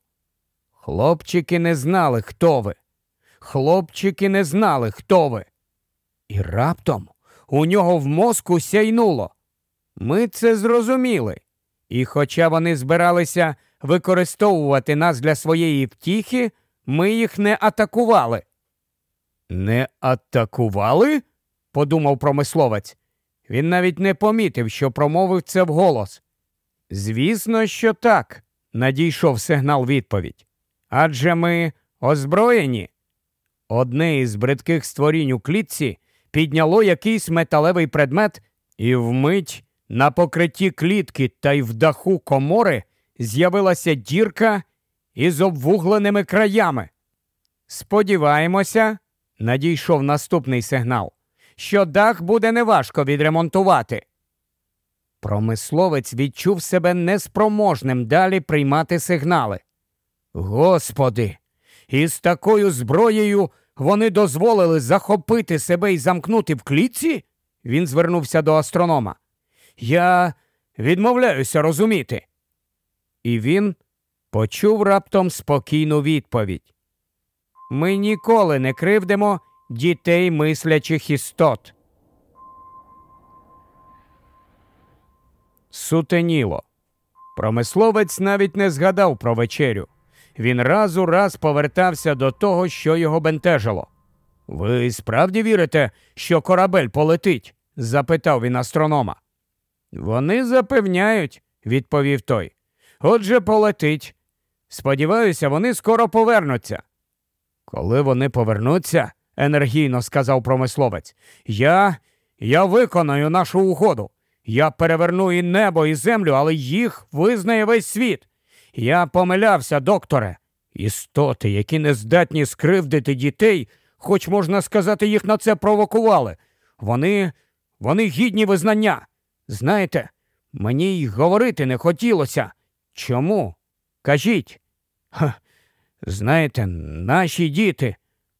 Speaker 1: Хлопчики не знали, хто ви. Хлопчики не знали, хто ви. І раптом у нього в мозку сяйнуло. Ми це зрозуміли. І, хоча вони збиралися використовувати нас для своєї втіхи, ми їх не атакували. Не атакували? подумав промисловець. Він навіть не помітив, що промовив це вголос. Звісно, що так, надійшов сигнал відповідь. Адже ми озброєні. Одне із бридких створінь у клітці підняло якийсь металевий предмет, і вмить на покритті клітки та й в даху комори з'явилася дірка із обвугленими краями. Сподіваємося, надійшов наступний сигнал, що дах буде неважко відремонтувати. Промисловець відчув себе неспроможним далі приймати сигнали. Господи, із такою зброєю вони дозволили захопити себе і замкнути в клітці? Він звернувся до астронома. Я відмовляюся розуміти. І він почув раптом спокійну відповідь. Ми ніколи не кривдимо дітей мислячих істот. Сутеніло. Промисловець навіть не згадав про вечерю. Він раз у раз повертався до того, що його бентежило. Ви справді вірите, що корабель полетить? запитав він астронома. Вони запевняють, відповів той. Отже, полетить. Сподіваюся, вони скоро повернуться. Коли вони повернуться, енергійно сказав промисловець, я я виконаю нашу угоду. Я переверну і небо, і землю, але їх визнає весь світ. Я помилявся, докторе. Істоти, які не здатні скривдити дітей, хоч можна сказати, їх на це провокували. Вони вони гідні визнання. Знаєте, мені й говорити не хотілося, Чому? Кажіть. Ха, Знаєте, наші діти,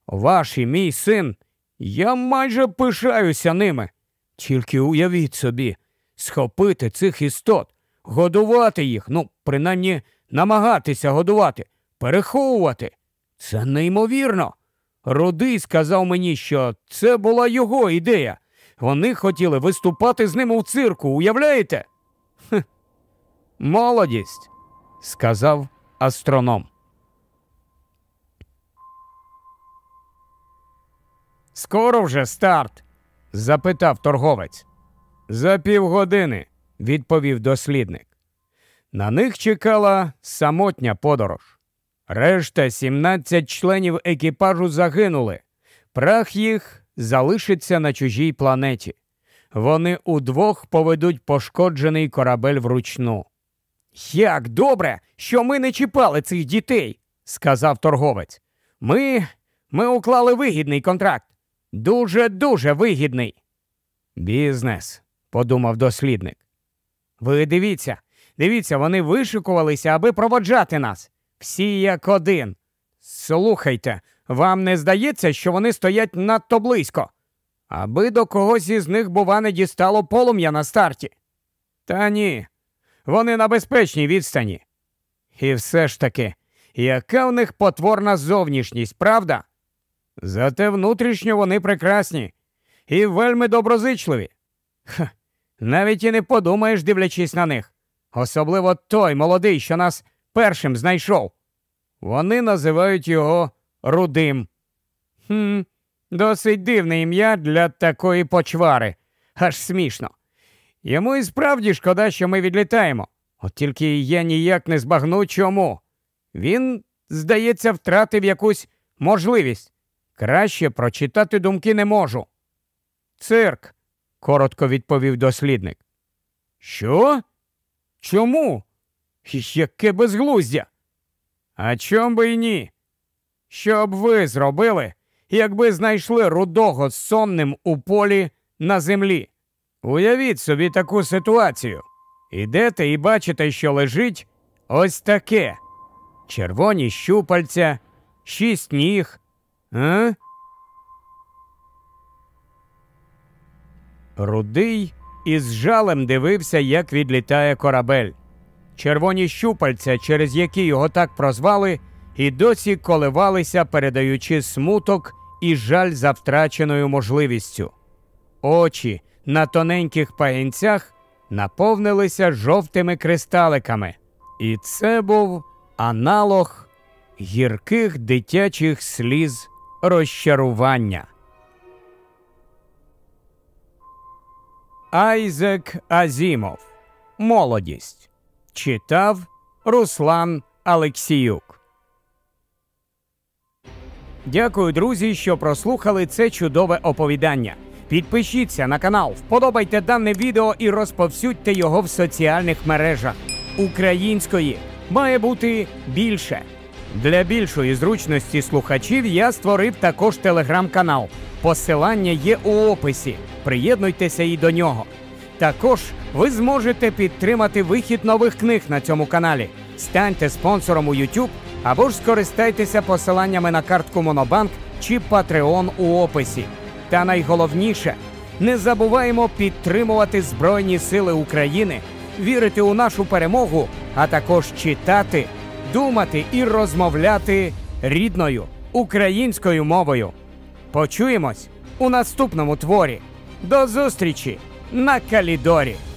Speaker 1: ваш і мій син, я майже пишаюся ними. Тільки уявіть собі, схопити цих істот, годувати їх, ну, принаймні намагатися годувати, переховувати. Це неймовірно. Рудий сказав мені, що це була його ідея. Вони хотіли виступати з ним у цирку, уявляєте? молодість, сказав астроном. Скоро вже старт? запитав торговець. За півгодини, відповів дослідник. На них чекала самотня подорож. Решта 17 членів екіпажу загинули. Прах їх залишиться на чужій планеті. Вони удвох поведуть пошкоджений корабель вручну. Як добре, що ми не чіпали цих дітей, сказав торговець. Ми ми уклали вигідний контракт. Дуже дуже вигідний. Бізнес, подумав дослідник. Ви дивіться, дивіться, вони вишикувалися, аби проводжати нас. Всі як один. Слухайте, вам не здається, що вони стоять надто близько, аби до когось із них, бува, не дістало полум'я на старті. Та ні, вони на безпечній відстані. І все ж таки, яка в них потворна зовнішність, правда? Зате внутрішньо вони прекрасні і вельми доброзичливі. Ха, навіть і не подумаєш, дивлячись на них. Особливо той молодий, що нас першим знайшов. Вони називають його Рудим. Хм, досить дивне ім'я для такої почвари. Аж смішно. Йому і справді шкода, що ми відлітаємо, от тільки я ніяк не збагну чому. Він, здається, втратив якусь можливість. Краще прочитати думки не можу. Цирк, коротко відповів дослідник. Що? Чому? Яке безглуздя? А чом би й ні? Що б ви зробили, якби знайшли рудого сонним у полі на землі? Уявіть собі таку ситуацію. Ідете і бачите, що лежить ось таке. Червоні щупальця, шість ніг. А? Рудий із жалем дивився, як відлітає корабель. Червоні щупальця, через які його так прозвали, і досі коливалися, передаючи смуток і жаль за втраченою можливістю. Очі, на тоненьких пагінцях наповнилися жовтими кристаликами. І це був аналог гірких дитячих сліз розчарування. Айзек Азімов. Молодість. Читав Руслан Алексіюк. Дякую, друзі, що прослухали це чудове оповідання. Підпишіться на канал, вподобайте дане відео і розповсюдьте його в соціальних мережах. Української має бути більше. Для більшої зручності слухачів я створив також телеграм-канал. Посилання є у описі. Приєднуйтеся і до нього. Також ви зможете підтримати вихід нових книг на цьому каналі. Станьте спонсором у YouTube або ж скористайтеся посиланнями на картку Монобанк чи Patreon у описі. Та найголовніше, не забуваємо підтримувати Збройні Сили України, вірити у нашу перемогу, а також читати, думати і розмовляти рідною українською мовою. Почуємось у наступному творі. До зустрічі на Калідорі!